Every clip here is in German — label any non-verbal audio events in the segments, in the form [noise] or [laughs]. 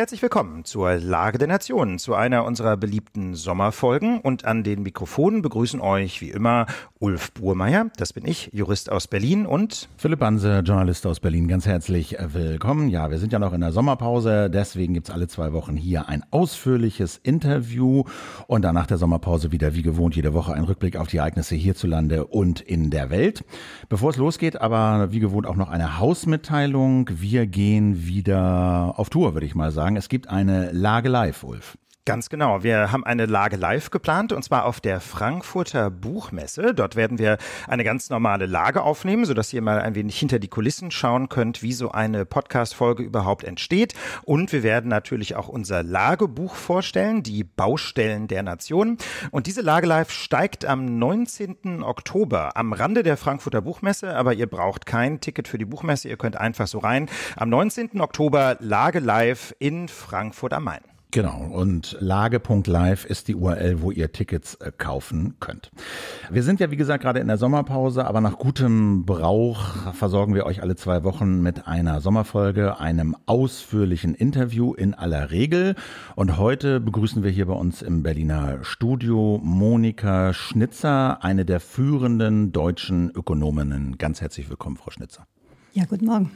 Herzlich willkommen zur Lage der Nationen, zu einer unserer beliebten Sommerfolgen. Und an den Mikrofonen begrüßen euch wie immer Ulf Burmeier, das bin ich, Jurist aus Berlin und Philipp Banse, Journalist aus Berlin. Ganz herzlich äh, willkommen. Ja, wir sind ja noch in der Sommerpause, deswegen gibt es alle zwei Wochen hier ein ausführliches Interview und dann nach der Sommerpause wieder wie gewohnt jede Woche ein Rückblick auf die Ereignisse hierzulande und in der Welt. Bevor es losgeht, aber wie gewohnt auch noch eine Hausmitteilung. Wir gehen wieder auf Tour, würde ich mal sagen sagen, es gibt eine Lage live, Ulf. Ganz genau. Wir haben eine Lage live geplant und zwar auf der Frankfurter Buchmesse. Dort werden wir eine ganz normale Lage aufnehmen, sodass ihr mal ein wenig hinter die Kulissen schauen könnt, wie so eine Podcast-Folge überhaupt entsteht. Und wir werden natürlich auch unser Lagebuch vorstellen, die Baustellen der Nation. Und diese Lage live steigt am 19. Oktober am Rande der Frankfurter Buchmesse, aber ihr braucht kein Ticket für die Buchmesse. Ihr könnt einfach so rein. Am 19. Oktober Lage live in Frankfurt am Main. Genau, und lage.live ist die URL, wo ihr Tickets äh, kaufen könnt. Wir sind ja, wie gesagt, gerade in der Sommerpause, aber nach gutem Brauch versorgen wir euch alle zwei Wochen mit einer Sommerfolge, einem ausführlichen Interview in aller Regel. Und heute begrüßen wir hier bei uns im Berliner Studio Monika Schnitzer, eine der führenden deutschen Ökonominnen. Ganz herzlich willkommen, Frau Schnitzer. Ja, guten Morgen.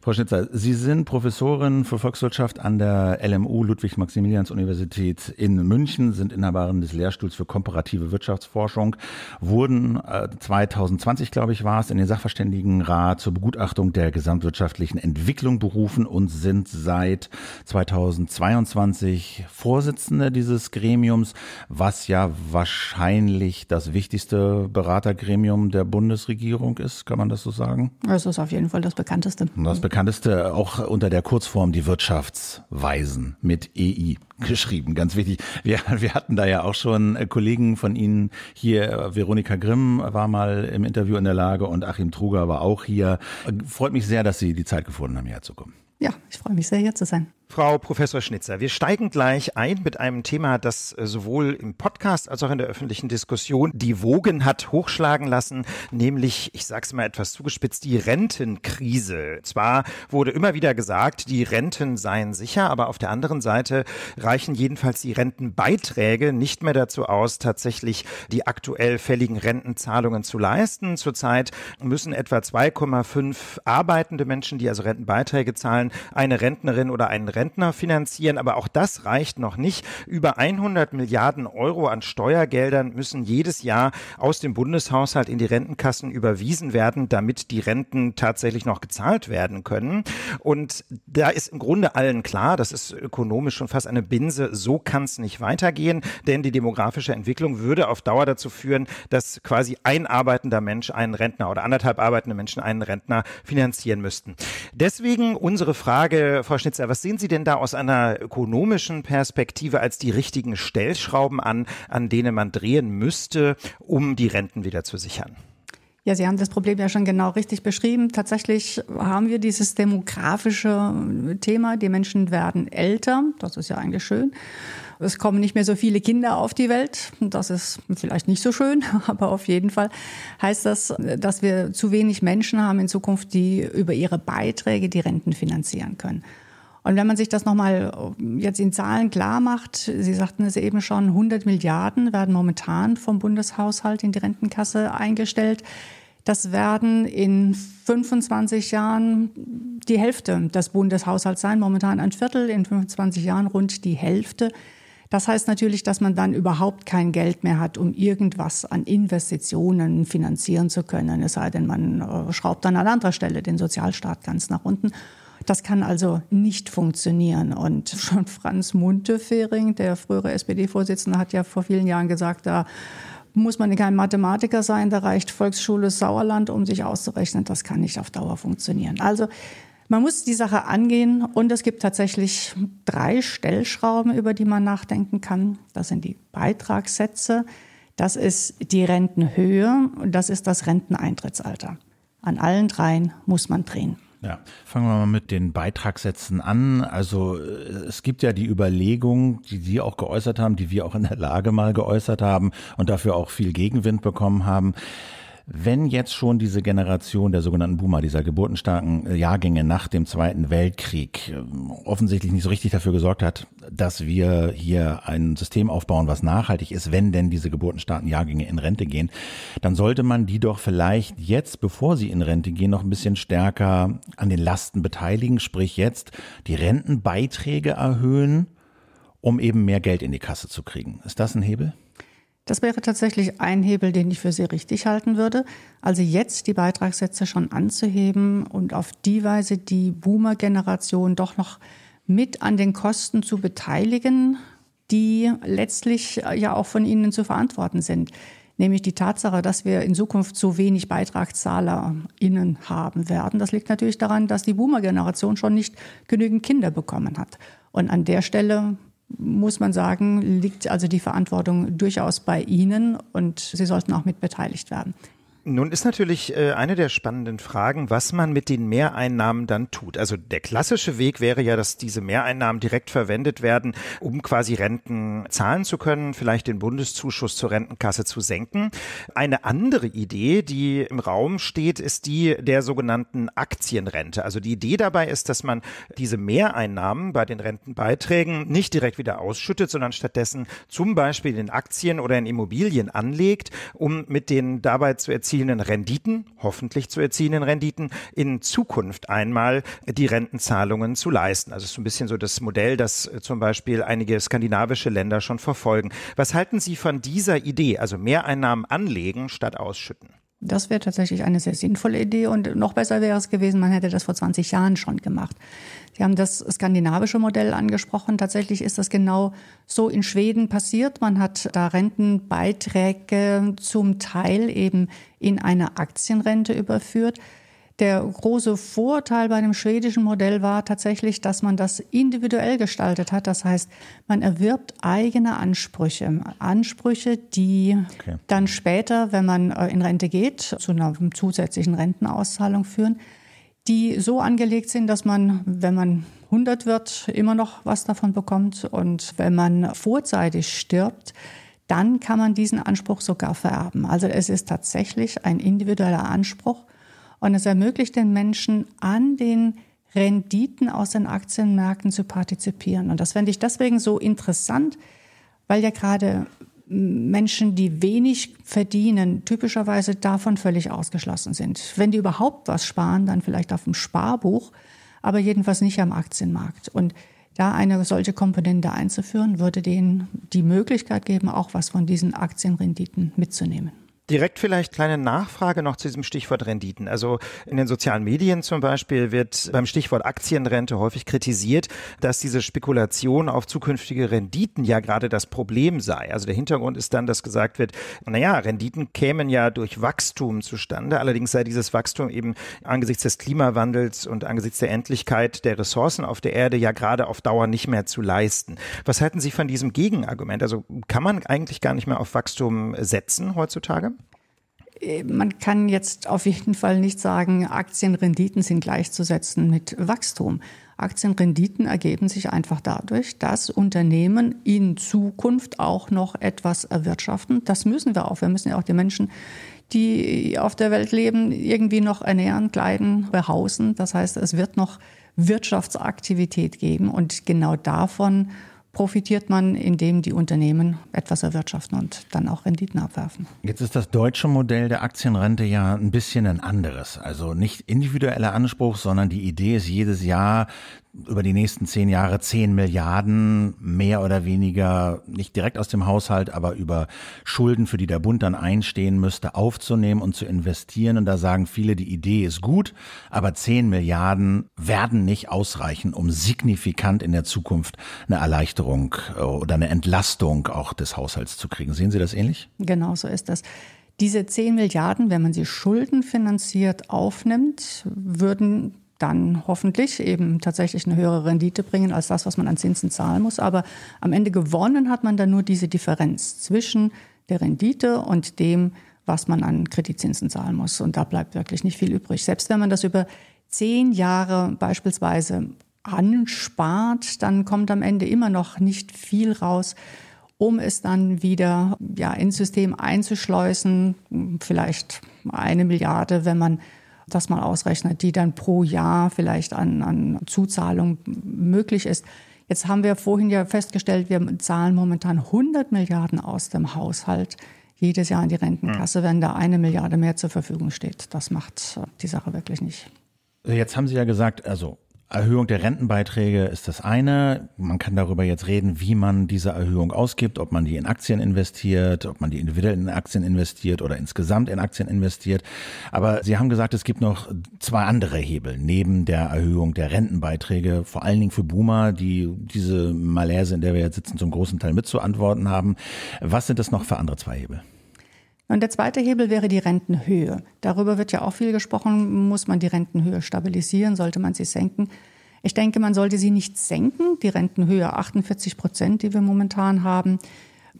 Frau Schnitzer, Sie sind Professorin für Volkswirtschaft an der LMU Ludwig-Maximilians-Universität in München, sind Inhaberin des Lehrstuhls für komparative Wirtschaftsforschung, wurden 2020, äh, glaube ich, war es, in den Sachverständigenrat zur Begutachtung der gesamtwirtschaftlichen Entwicklung berufen und sind seit 2022 Vorsitzende dieses Gremiums, was ja wahrscheinlich das wichtigste Beratergremium der Bundesregierung ist, kann man das so sagen? Es ist auf jeden jeden Fall das bekannteste. Das bekannteste auch unter der Kurzform die Wirtschaftsweisen mit EI geschrieben. Ganz wichtig. Wir, wir hatten da ja auch schon äh, Kollegen von Ihnen hier. Veronika Grimm war mal im Interview in der Lage und Achim Truger war auch hier. Äh, freut mich sehr, dass Sie die Zeit gefunden haben, hierher zu kommen. Ja, ich freue mich sehr, hier zu sein. Frau Professor Schnitzer, wir steigen gleich ein mit einem Thema, das äh, sowohl im Podcast als auch in der öffentlichen Diskussion die Wogen hat hochschlagen lassen, nämlich, ich sage es mal etwas zugespitzt, die Rentenkrise. Zwar wurde immer wieder gesagt, die Renten seien sicher, aber auf der anderen Seite reichen jedenfalls die Rentenbeiträge nicht mehr dazu aus, tatsächlich die aktuell fälligen Rentenzahlungen zu leisten. Zurzeit müssen etwa 2,5 arbeitende Menschen, die also Rentenbeiträge zahlen, eine Rentnerin oder einen Rentner finanzieren. Aber auch das reicht noch nicht. Über 100 Milliarden Euro an Steuergeldern müssen jedes Jahr aus dem Bundeshaushalt in die Rentenkassen überwiesen werden, damit die Renten tatsächlich noch gezahlt werden können. Und da ist im Grunde allen klar, das ist ökonomisch schon fast eine Binse, so kann es nicht weitergehen, denn die demografische Entwicklung würde auf Dauer dazu führen, dass quasi ein arbeitender Mensch einen Rentner oder anderthalb arbeitende Menschen einen Rentner finanzieren müssten. Deswegen unsere andere Frage, Frau Schnitzer. Was sehen Sie denn da aus einer ökonomischen Perspektive als die richtigen Stellschrauben an, an denen man drehen müsste, um die Renten wieder zu sichern? Ja, Sie haben das Problem ja schon genau richtig beschrieben. Tatsächlich haben wir dieses demografische Thema. Die Menschen werden älter. Das ist ja eigentlich schön. Es kommen nicht mehr so viele Kinder auf die Welt. Das ist vielleicht nicht so schön, [laughs] aber auf jeden Fall heißt das, dass wir zu wenig Menschen haben in Zukunft, die über ihre Beiträge die Renten finanzieren können. Und wenn man sich das nochmal jetzt in Zahlen klar macht, Sie sagten es eben schon, 100 Milliarden werden momentan vom Bundeshaushalt in die Rentenkasse eingestellt. Das werden in 25 Jahren die Hälfte des Bundeshaushalts sein, momentan ein Viertel, in 25 Jahren rund die Hälfte. Das heißt natürlich, dass man dann überhaupt kein Geld mehr hat, um irgendwas an Investitionen finanzieren zu können, es sei denn, man äh, schraubt dann an anderer Stelle den Sozialstaat ganz nach unten. Das kann also nicht funktionieren. Und [laughs] schon Franz Muntefering, der frühere SPD-Vorsitzende, hat ja vor vielen Jahren gesagt, da muss man kein Mathematiker sein, da reicht Volksschule Sauerland, um sich auszurechnen. Das kann nicht auf Dauer funktionieren. Also man muss die Sache angehen und es gibt tatsächlich drei Stellschrauben, über die man nachdenken kann. Das sind die Beitragssätze, das ist die Rentenhöhe und das ist das Renteneintrittsalter. An allen dreien muss man drehen. Ja, fangen wir mal mit den Beitragssätzen an. Also äh, es gibt ja die Überlegung, die Sie auch geäußert haben, die wir auch in der Lage mal geäußert haben und dafür auch viel Gegenwind bekommen haben wenn jetzt schon diese Generation der sogenannten Boomer, dieser geburtenstarken äh, Jahrgänge nach dem Zweiten Weltkrieg, ähm, offensichtlich nicht so richtig dafür gesorgt hat, dass wir hier ein System aufbauen, was nachhaltig ist, wenn denn diese geburtenstarken Jahrgänge in Rente gehen, dann sollte man die doch vielleicht jetzt, bevor sie in Rente gehen, noch ein bisschen stärker an den Lasten beteiligen, sprich jetzt die Rentenbeiträge erhöhen, um eben mehr Geld in die Kasse zu kriegen. Ist das ein Hebel? Das wäre tatsächlich ein Hebel, den ich für sehr richtig halten würde. Also jetzt die Beitragssätze schon anzuheben und auf die Weise die Boomer-Generation doch noch mit an den Kosten zu beteiligen, die letztlich äh, ja auch von ihnen zu verantworten sind. Nämlich die Tatsache, dass wir in Zukunft so wenig BeitragszahlerInnen haben werden. Das liegt natürlich daran, dass die Boomer-Generation schon nicht genügend Kinder bekommen hat. Und an der Stelle muss man sagen, liegt also die Verantwortung durchaus bei Ihnen und Sie sollten auch mit beteiligt werden. Nun ist natürlich äh, eine der spannenden Fragen, was man mit den Mehreinnahmen dann tut. Also der klassische Weg wäre ja, dass diese Mehreinnahmen direkt verwendet werden, um quasi Renten zahlen zu können, vielleicht den Bundeszuschuss zur Rentenkasse zu senken. Eine andere Idee, die im Raum steht, ist die der sogenannten Aktienrente. Also die Idee dabei ist, dass man diese Mehreinnahmen bei den Rentenbeiträgen nicht direkt wieder ausschüttet, sondern stattdessen zum Beispiel in Aktien oder in Immobilien anlegt, um mit den dabei zu erzielen erzielenden Renditen, hoffentlich zu erzielenden Renditen, in Zukunft einmal die Rentenzahlungen zu leisten. Also es ist ein bisschen so das Modell, das äh, zum Beispiel einige skandinavische Länder schon verfolgen. Was halten Sie von dieser Idee, also Mehreinnahmen anlegen statt ausschütten? Das wäre tatsächlich eine sehr sinnvolle Idee und noch besser wäre es gewesen, man hätte das vor 20 Jahren schon gemacht. Sie haben das skandinavische Modell angesprochen. Tatsächlich ist das genau so in Schweden passiert. Man hat da Rentenbeiträge zum Teil eben in eine Aktienrente überführt. Der große Vorteil bei dem schwedischen Modell war tatsächlich, dass man das individuell gestaltet hat. Das heißt, man erwirbt eigene Ansprüche. Ansprüche, die okay. dann später, wenn man äh, in Rente geht, zu einer zusätzlichen Rentenauszahlung führen die so angelegt sind, dass man, wenn man 100 wird, immer noch was davon bekommt. Und wenn man vorzeitig stirbt, dann kann man diesen Anspruch sogar vererben. Also es ist tatsächlich ein individueller Anspruch und es ermöglicht den Menschen an den Renditen aus den Aktienmärkten zu partizipieren. Und das fände ich deswegen so interessant, weil ja gerade Menschen, die wenig verdienen, typischerweise davon völlig ausgeschlossen sind. Wenn die überhaupt was sparen, dann vielleicht auf dem Sparbuch, aber jedenfalls nicht am Aktienmarkt. Und da eine solche Komponente einzuführen, würde denen die Möglichkeit geben, auch was von diesen Aktienrenditen mitzunehmen. Direkt vielleicht kleine Nachfrage noch zu diesem Stichwort Renditen. Also in den sozialen Medien zum Beispiel wird beim Stichwort Aktienrente häufig kritisiert, dass diese Spekulation auf zukünftige Renditen ja gerade das Problem sei. Also der Hintergrund ist dann, dass gesagt wird, naja, Renditen kämen ja durch Wachstum zustande. Allerdings sei dieses Wachstum eben angesichts des Klimawandels und angesichts der Endlichkeit der Ressourcen auf der Erde ja gerade auf Dauer nicht mehr zu leisten. Was halten Sie von diesem Gegenargument? Also kann man eigentlich gar nicht mehr auf Wachstum setzen heutzutage? Äh, man kann jetzt auf jeden Fall nicht sagen, Aktienrenditen sind gleichzusetzen mit Wachstum. Aktienrenditen ergeben sich einfach dadurch, dass Unternehmen in Zukunft auch noch etwas erwirtschaften. Das müssen wir auch. Wir müssen ja auch die Menschen, die auf der Welt leben, irgendwie noch ernähren, kleiden, behausen. Das heißt, es wird noch Wirtschaftsaktivität geben und genau davon profitiert man, indem die Unternehmen etwas erwirtschaften und dann auch Renditen abwerfen. Jetzt ist das deutsche Modell der Aktienrente ja ein bisschen ein anderes. Also nicht individueller Anspruch, sondern die Idee ist, jedes Jahr über die nächsten zehn Jahre zehn Milliarden mehr oder weniger nicht direkt aus dem Haushalt, aber über Schulden, für die der Bund dann einstehen müsste, aufzunehmen und zu investieren. Und da sagen viele, die Idee ist gut, aber zehn Milliarden werden nicht ausreichen, um signifikant in der Zukunft eine Erleichterung äh, oder eine Entlastung auch des Haushalts zu kriegen. Sehen Sie das ähnlich? Genau so ist das. Diese 10 Milliarden, wenn man sie schuldenfinanziert aufnimmt, würden dann hoffentlich eben tatsächlich eine höhere Rendite bringen als das, was man an Zinsen zahlen muss. Aber am Ende gewonnen hat man dann nur diese Differenz zwischen der Rendite und dem, was man an Kreditzinsen zahlen muss. Und da bleibt wirklich nicht viel übrig. Selbst wenn man das über zehn Jahre beispielsweise anspart, dann kommt am Ende immer noch nicht viel raus, um es dann wieder ja, ins System einzuschleusen. Vielleicht eine Milliarde, wenn man das mal ausrechnet, die dann pro Jahr vielleicht an, an Zuzahlung möglich ist. Jetzt haben wir vorhin ja festgestellt, wir zahlen momentan 100 Milliarden aus dem Haushalt jedes Jahr in die Rentenkasse, hm. wenn da eine Milliarde mehr zur Verfügung steht. Das macht äh, die Sache wirklich nicht. Also jetzt haben Sie ja gesagt, also Erhöhung der Rentenbeiträge ist das eine. Man kann darüber jetzt reden, wie man diese Erhöhung ausgibt, ob man die in Aktien investiert, ob man die individuell in Aktien investiert oder insgesamt in Aktien investiert. Aber Sie haben gesagt, es gibt noch zwei andere Hebel neben der Erhöhung der Rentenbeiträge, vor allen Dingen für Boomer, die diese Malaise, in der wir jetzt sitzen, zum großen Teil mitzuantworten haben. Was sind das noch für andere zwei Hebel? Und der zweite Hebel wäre die Rentenhöhe. Darüber wird ja auch viel gesprochen. Muss man die Rentenhöhe stabilisieren? Sollte man sie senken? Ich denke, man sollte sie nicht senken. Die Rentenhöhe 48 Prozent, die wir momentan haben,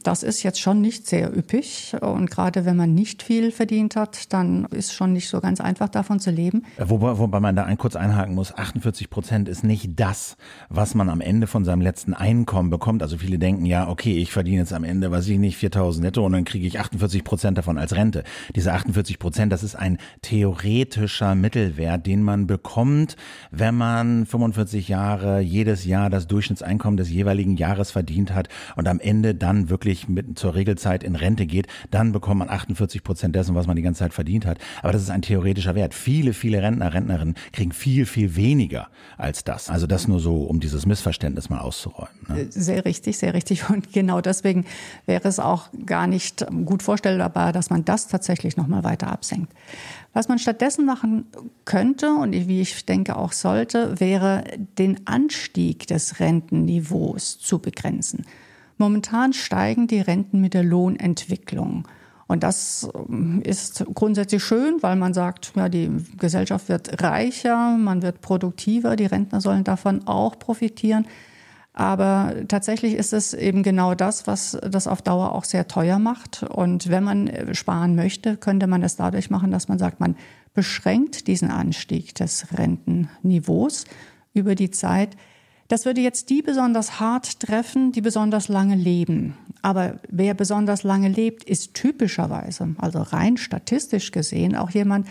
das ist jetzt schon nicht sehr üppig. Und gerade wenn man nicht viel verdient hat, dann ist schon nicht so ganz einfach davon zu leben. Äh, wobei, wobei man da ein, kurz einhaken muss, 48 Prozent ist nicht das, was man am Ende von seinem letzten Einkommen bekommt. Also viele denken ja, okay, ich verdiene jetzt am Ende, weiß ich nicht, 4000 netto und dann kriege ich 48 Prozent davon als Rente. Diese 48 Prozent, das ist ein theoretischer Mittelwert, den man bekommt, wenn man 45 Jahre jedes Jahr das Durchschnittseinkommen des jeweiligen Jahres verdient hat und am Ende dann wirklich natürlich mit, zur Regelzeit in Rente geht, dann bekommt man 48 Prozent dessen, was man die ganze Zeit verdient hat. Aber das ist ein theoretischer Wert. Viele, viele Rentner, Rentnerinnen kriegen viel, viel weniger als das. Also das nur so, um dieses Missverständnis mal auszuräumen. Ne? Äh, sehr richtig, sehr richtig. [laughs] Und genau deswegen wäre es auch gar nicht gut vorstellbar, dass man das tatsächlich noch mal weiter absenkt. Was man stattdessen machen könnte und wie ich denke auch sollte, wäre den Anstieg des Rentenniveaus zu begrenzen. Momentan steigen die Renten mit der Lohnentwicklung. Und das ähm, ist grundsätzlich schön, weil man sagt, ja, die Gesellschaft wird reicher, man wird produktiver, die Rentner sollen davon auch profitieren. Aber tatsächlich ist es eben genau das, was das auf Dauer auch sehr teuer macht. Und wenn man äh, sparen möchte, könnte man das dadurch machen, dass man sagt, man beschränkt diesen Anstieg des Rentenniveaus über die Zeit, das würde jetzt die besonders hart treffen, die besonders lange leben. Aber wer besonders lange lebt, ist typischerweise, also rein statistisch gesehen, auch jemand,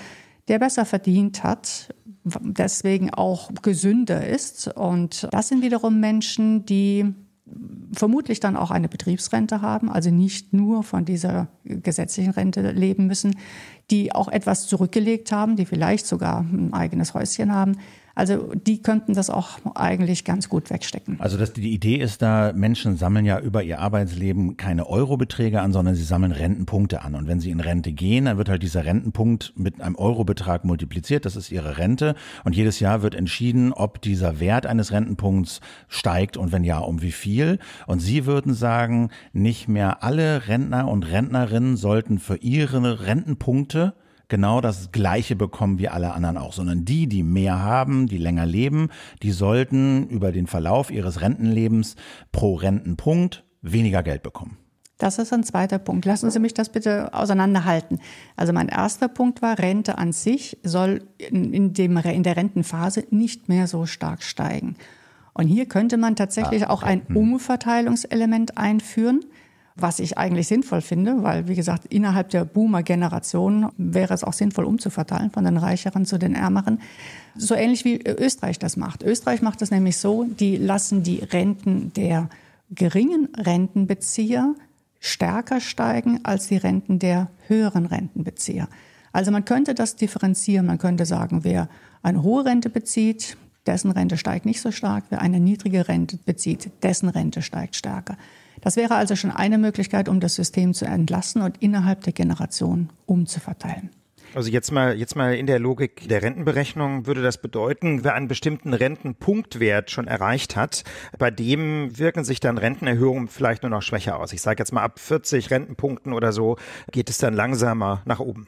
der besser verdient hat, deswegen auch gesünder ist. Und das sind wiederum Menschen, die vermutlich dann auch eine Betriebsrente haben, also nicht nur von dieser gesetzlichen Rente leben müssen, die auch etwas zurückgelegt haben, die vielleicht sogar ein eigenes Häuschen haben. Also die könnten das auch eigentlich ganz gut wegstecken. Also das, die Idee ist da, Menschen sammeln ja über ihr Arbeitsleben keine Eurobeträge an, sondern sie sammeln Rentenpunkte an. Und wenn sie in Rente gehen, dann wird halt dieser Rentenpunkt mit einem Eurobetrag multipliziert. Das ist ihre Rente. Und jedes Jahr wird entschieden, ob dieser Wert eines Rentenpunkts steigt und wenn ja, um wie viel. Und Sie würden sagen, nicht mehr alle Rentner und Rentnerinnen sollten für ihre Rentenpunkte genau das Gleiche bekommen wie alle anderen auch, sondern die, die mehr haben, die länger leben, die sollten über den Verlauf ihres Rentenlebens pro Rentenpunkt weniger Geld bekommen. Das ist ein zweiter Punkt. Lassen Sie mich das bitte auseinanderhalten. Also mein erster Punkt war, Rente an sich soll in, dem, in der Rentenphase nicht mehr so stark steigen. Und hier könnte man tatsächlich ah, auch ein hm. Umverteilungselement einführen was ich eigentlich sinnvoll finde, weil, wie gesagt, innerhalb der Boomer-Generation wäre es auch sinnvoll umzuverteilen von den Reicheren zu den Ärmeren. So ähnlich wie äh, Österreich das macht. Österreich macht das nämlich so, die lassen die Renten der geringen Rentenbezieher stärker steigen als die Renten der höheren Rentenbezieher. Also man könnte das differenzieren. Man könnte sagen, wer eine hohe Rente bezieht, dessen Rente steigt nicht so stark. Wer eine niedrige Rente bezieht, dessen Rente steigt stärker. Das wäre also schon eine Möglichkeit, um das System zu entlassen und innerhalb der Generation umzuverteilen. Also jetzt mal, jetzt mal in der Logik der Rentenberechnung würde das bedeuten, wer einen bestimmten Rentenpunktwert schon erreicht hat, bei dem wirken sich dann Rentenerhöhungen vielleicht nur noch schwächer aus. Ich sage jetzt mal ab 40 Rentenpunkten oder so geht es dann langsamer nach oben.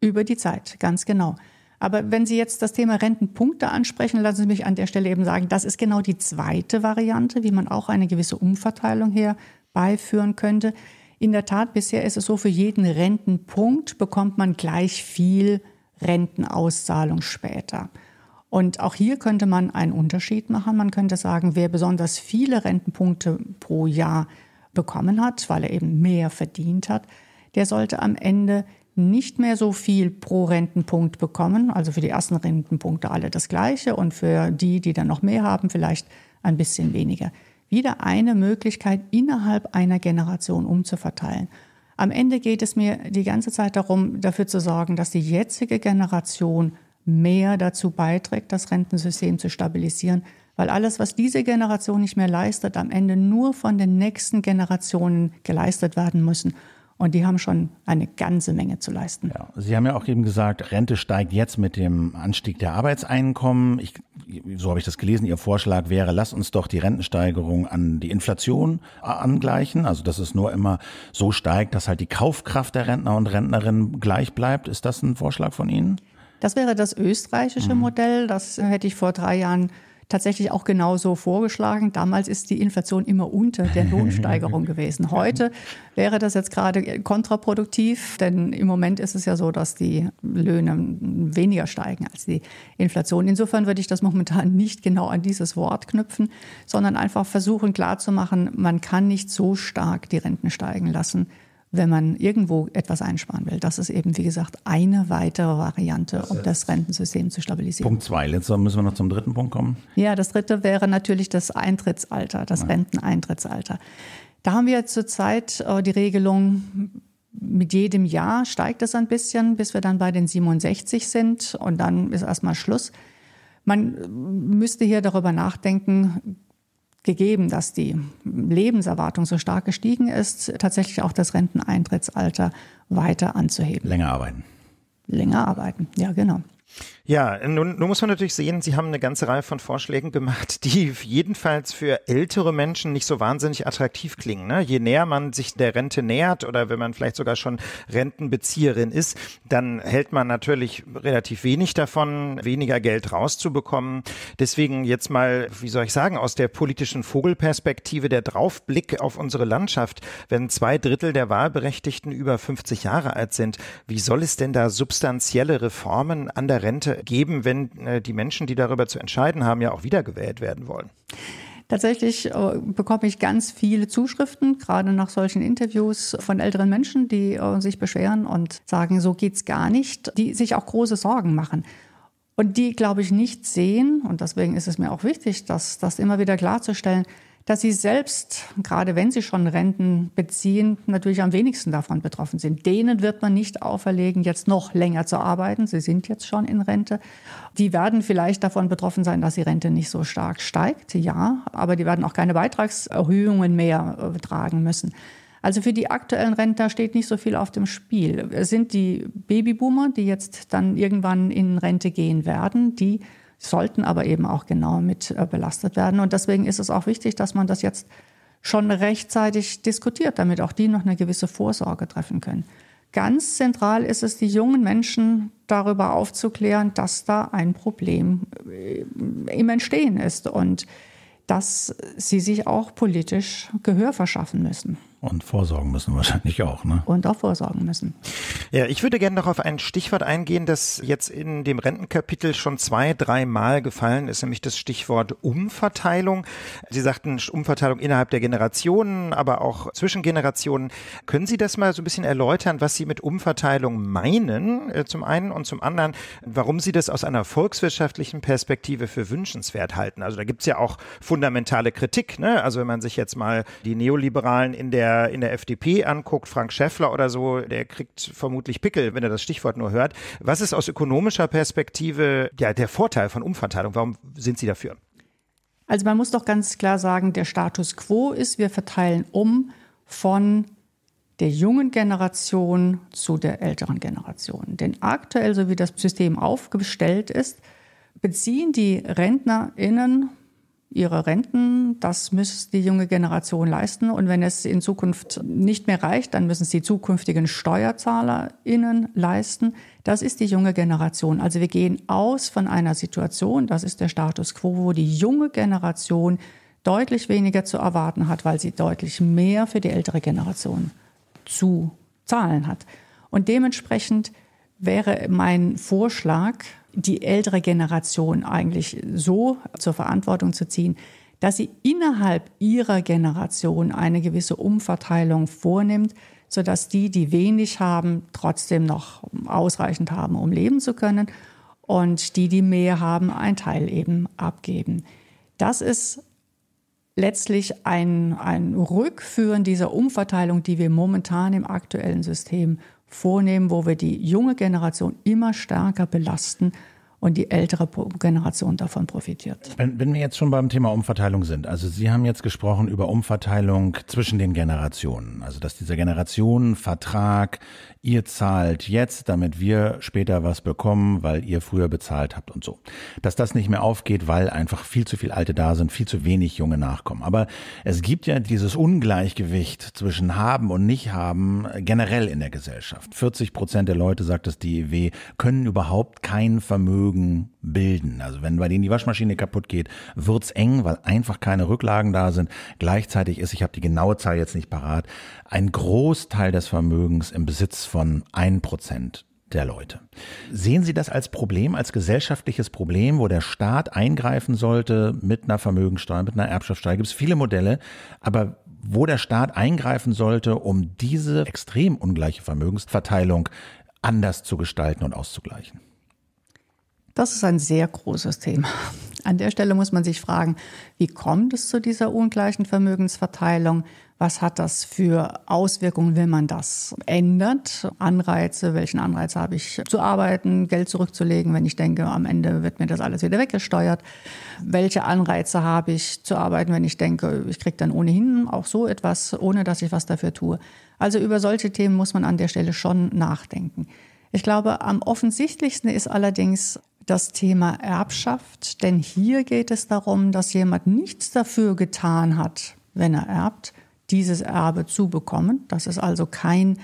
Über die Zeit, ganz genau. Aber wenn Sie jetzt das Thema Rentenpunkte ansprechen, lassen Sie mich an der Stelle eben sagen, das ist genau die zweite Variante, wie man auch eine gewisse Umverteilung herbeiführen könnte. In der Tat, bisher ist es so, für jeden Rentenpunkt bekommt man gleich viel Rentenauszahlung später. Und auch hier könnte man einen Unterschied machen. Man könnte sagen, wer besonders viele Rentenpunkte pro Jahr bekommen hat, weil er eben mehr verdient hat, der sollte am Ende nicht mehr so viel pro Rentenpunkt bekommen. Also für die ersten Rentenpunkte alle das Gleiche und für die, die dann noch mehr haben, vielleicht ein bisschen weniger. Wieder eine Möglichkeit, innerhalb einer Generation umzuverteilen. Am Ende geht es mir die ganze Zeit darum, dafür zu sorgen, dass die jetzige Generation mehr dazu beiträgt, das Rentensystem zu stabilisieren, weil alles, was diese Generation nicht mehr leistet, am Ende nur von den nächsten Generationen geleistet werden müssen. Und die haben schon eine ganze Menge zu leisten. Ja, Sie haben ja auch eben gesagt, Rente steigt jetzt mit dem Anstieg der Arbeitseinkommen. Ich, so habe ich das gelesen. Ihr Vorschlag wäre, lass uns doch die Rentensteigerung an die Inflation angleichen. Also, dass es nur immer so steigt, dass halt die Kaufkraft der Rentner und Rentnerinnen gleich bleibt. Ist das ein Vorschlag von Ihnen? Das wäre das österreichische mhm. Modell. Das hätte ich vor drei Jahren tatsächlich auch genauso vorgeschlagen. Damals ist die Inflation immer unter der Lohnsteigerung [laughs] gewesen. Heute wäre das jetzt gerade kontraproduktiv, denn im Moment ist es ja so, dass die Löhne weniger steigen als die Inflation. Insofern würde ich das momentan nicht genau an dieses Wort knüpfen, sondern einfach versuchen klarzumachen, man kann nicht so stark die Renten steigen lassen, wenn man irgendwo etwas einsparen will. Das ist eben, wie gesagt, eine weitere Variante, um das Rentensystem zu stabilisieren. Punkt zwei, jetzt müssen wir noch zum dritten Punkt kommen. Ja, das dritte wäre natürlich das Eintrittsalter, das ja. Renteneintrittsalter. Da haben wir zurzeit äh, die Regelung, mit jedem Jahr steigt es ein bisschen, bis wir dann bei den 67 sind und dann ist erstmal Schluss. Man äh, müsste hier darüber nachdenken, gegeben, dass die Lebenserwartung so stark gestiegen ist, tatsächlich auch das Renteneintrittsalter weiter anzuheben. Länger arbeiten. Länger arbeiten, ja genau. Ja, nun, nun muss man natürlich sehen, Sie haben eine ganze Reihe von Vorschlägen gemacht, [laughs] die jedenfalls für ältere Menschen nicht so wahnsinnig attraktiv klingen. Ne? Je näher man sich der Rente nähert oder wenn man vielleicht sogar schon Rentenbezieherin ist, dann hält man natürlich relativ wenig davon, weniger Geld rauszubekommen. Deswegen jetzt mal, wie soll ich sagen, aus der politischen Vogelperspektive der Draufblick auf unsere Landschaft, wenn zwei Drittel der Wahlberechtigten über 50 Jahre alt sind, wie soll es denn da substanzielle Reformen an der Rente geben, wenn äh, die Menschen, die darüber zu entscheiden haben, ja auch wiedergewählt werden wollen? Tatsächlich äh, bekomme ich ganz viele Zuschriften, gerade nach solchen Interviews von älteren Menschen, die äh, sich beschweren und sagen, so geht's gar nicht, die sich auch große Sorgen machen. Und die, glaube ich, nicht sehen, und deswegen ist es mir auch wichtig, dass das immer wieder klarzustellen, dass sie selbst, gerade wenn sie schon Renten beziehen, natürlich am wenigsten davon betroffen sind. Denen wird man nicht auferlegen, jetzt noch länger zu arbeiten. Sie sind jetzt schon in Rente. Die werden vielleicht davon betroffen sein, dass die Rente nicht so stark steigt, ja, aber die werden auch keine Beitragserhöhungen mehr äh, tragen müssen. Also für die aktuellen Rentner steht nicht so viel auf dem Spiel. Es sind die Babyboomer, die jetzt dann irgendwann in Rente gehen werden, die sollten aber eben auch genau mit äh, belastet werden. Und deswegen ist es auch wichtig, dass man das jetzt schon rechtzeitig diskutiert, damit auch die noch eine gewisse Vorsorge treffen können. Ganz zentral ist es, die jungen Menschen darüber aufzuklären, dass da ein Problem äh, im Entstehen ist und dass sie sich auch politisch Gehör verschaffen müssen. Und vorsorgen müssen wahrscheinlich auch, ne? Und auch vorsorgen müssen. Ja, ich würde gerne noch auf ein Stichwort eingehen, das jetzt in dem Rentenkapitel schon zwei, dreimal gefallen ist, nämlich das Stichwort Umverteilung. Sie sagten Umverteilung innerhalb der Generationen, aber auch zwischen Generationen. Können Sie das mal so ein bisschen erläutern, was Sie mit Umverteilung meinen, äh, zum einen und zum anderen, warum Sie das aus einer volkswirtschaftlichen Perspektive für wünschenswert halten? Also da gibt es ja auch fundamentale Kritik, ne? Also wenn man sich jetzt mal die Neoliberalen in der der, in der FDP anguckt, Frank Schäffler oder so, der kriegt vermutlich Pickel, wenn er das Stichwort nur hört. Was ist aus ökonomischer Perspektive ja, der Vorteil von Umverteilung? Warum sind Sie dafür? Also man muss doch ganz klar sagen, der Status quo ist, wir verteilen um von der jungen Generation zu der älteren Generation. Denn aktuell, so wie das System aufgestellt ist, beziehen die Rentnerinnen ihre Renten. Das muss die junge Generation leisten. Und wenn es in Zukunft nicht mehr reicht, dann müssen es die zukünftigen SteuerzahlerInnen leisten. Das ist die junge Generation. Also wir gehen aus von einer Situation, das ist der Status quo, wo die junge Generation deutlich weniger zu erwarten hat, weil sie deutlich mehr für die ältere Generation zu zahlen hat. Und dementsprechend wäre mein Vorschlag, die ältere Generation eigentlich so zur Verantwortung zu ziehen, dass sie innerhalb ihrer Generation eine gewisse Umverteilung vornimmt, sodass die, die wenig haben, trotzdem noch ausreichend haben, um leben zu können und die, die mehr haben, einen Teil eben abgeben. Das ist letztlich ein, ein Rückführen dieser Umverteilung, die wir momentan im aktuellen System vornehmen, wo wir die junge Generation immer stärker belasten und die ältere Generation davon profitiert. Wenn, wenn, wir jetzt schon beim Thema Umverteilung sind, also Sie haben jetzt gesprochen über Umverteilung zwischen den Generationen, also dass dieser Generationenvertrag, ihr zahlt jetzt, damit wir später was bekommen, weil ihr früher bezahlt habt und so. Dass das nicht mehr aufgeht, weil einfach viel zu viel Alte da sind, viel zu wenig junge Nachkommen. Aber es gibt ja dieses Ungleichgewicht zwischen haben und nicht haben äh, generell in der Gesellschaft. 40 Prozent der Leute, sagt das DEW, können überhaupt kein Vermögen Vermögen bilden. Also wenn bei denen die Waschmaschine kaputt geht, wird's eng, weil einfach keine Rücklagen da sind. Gleichzeitig ist, ich habe die genaue Zahl jetzt nicht parat, ein Großteil des Vermögens im Besitz von ein Prozent der Leute. Sehen Sie das als Problem, als gesellschaftliches Problem, wo der Staat eingreifen sollte mit einer Vermögensteuer, mit einer Erbschaftssteuer? Gibt es viele Modelle, aber wo der Staat eingreifen sollte, um diese extrem ungleiche Vermögensverteilung anders zu gestalten und auszugleichen? Das ist ein sehr großes Thema. An der Stelle muss man sich fragen, wie kommt es zu dieser ungleichen Vermögensverteilung? Was hat das für Auswirkungen, wenn man das ändert? Anreize, welchen Anreiz habe ich zu arbeiten, Geld zurückzulegen, wenn ich denke, am Ende wird mir das alles wieder weggesteuert? Welche Anreize habe ich zu arbeiten, wenn ich denke, ich kriege dann ohnehin auch so etwas, ohne dass ich was dafür tue? Also über solche Themen muss man an der Stelle schon nachdenken. Ich glaube, am offensichtlichsten ist allerdings das Thema Erbschaft, denn hier geht es darum, dass jemand nichts dafür getan hat, wenn er erbt, dieses Erbe zu bekommen. Das ist also kein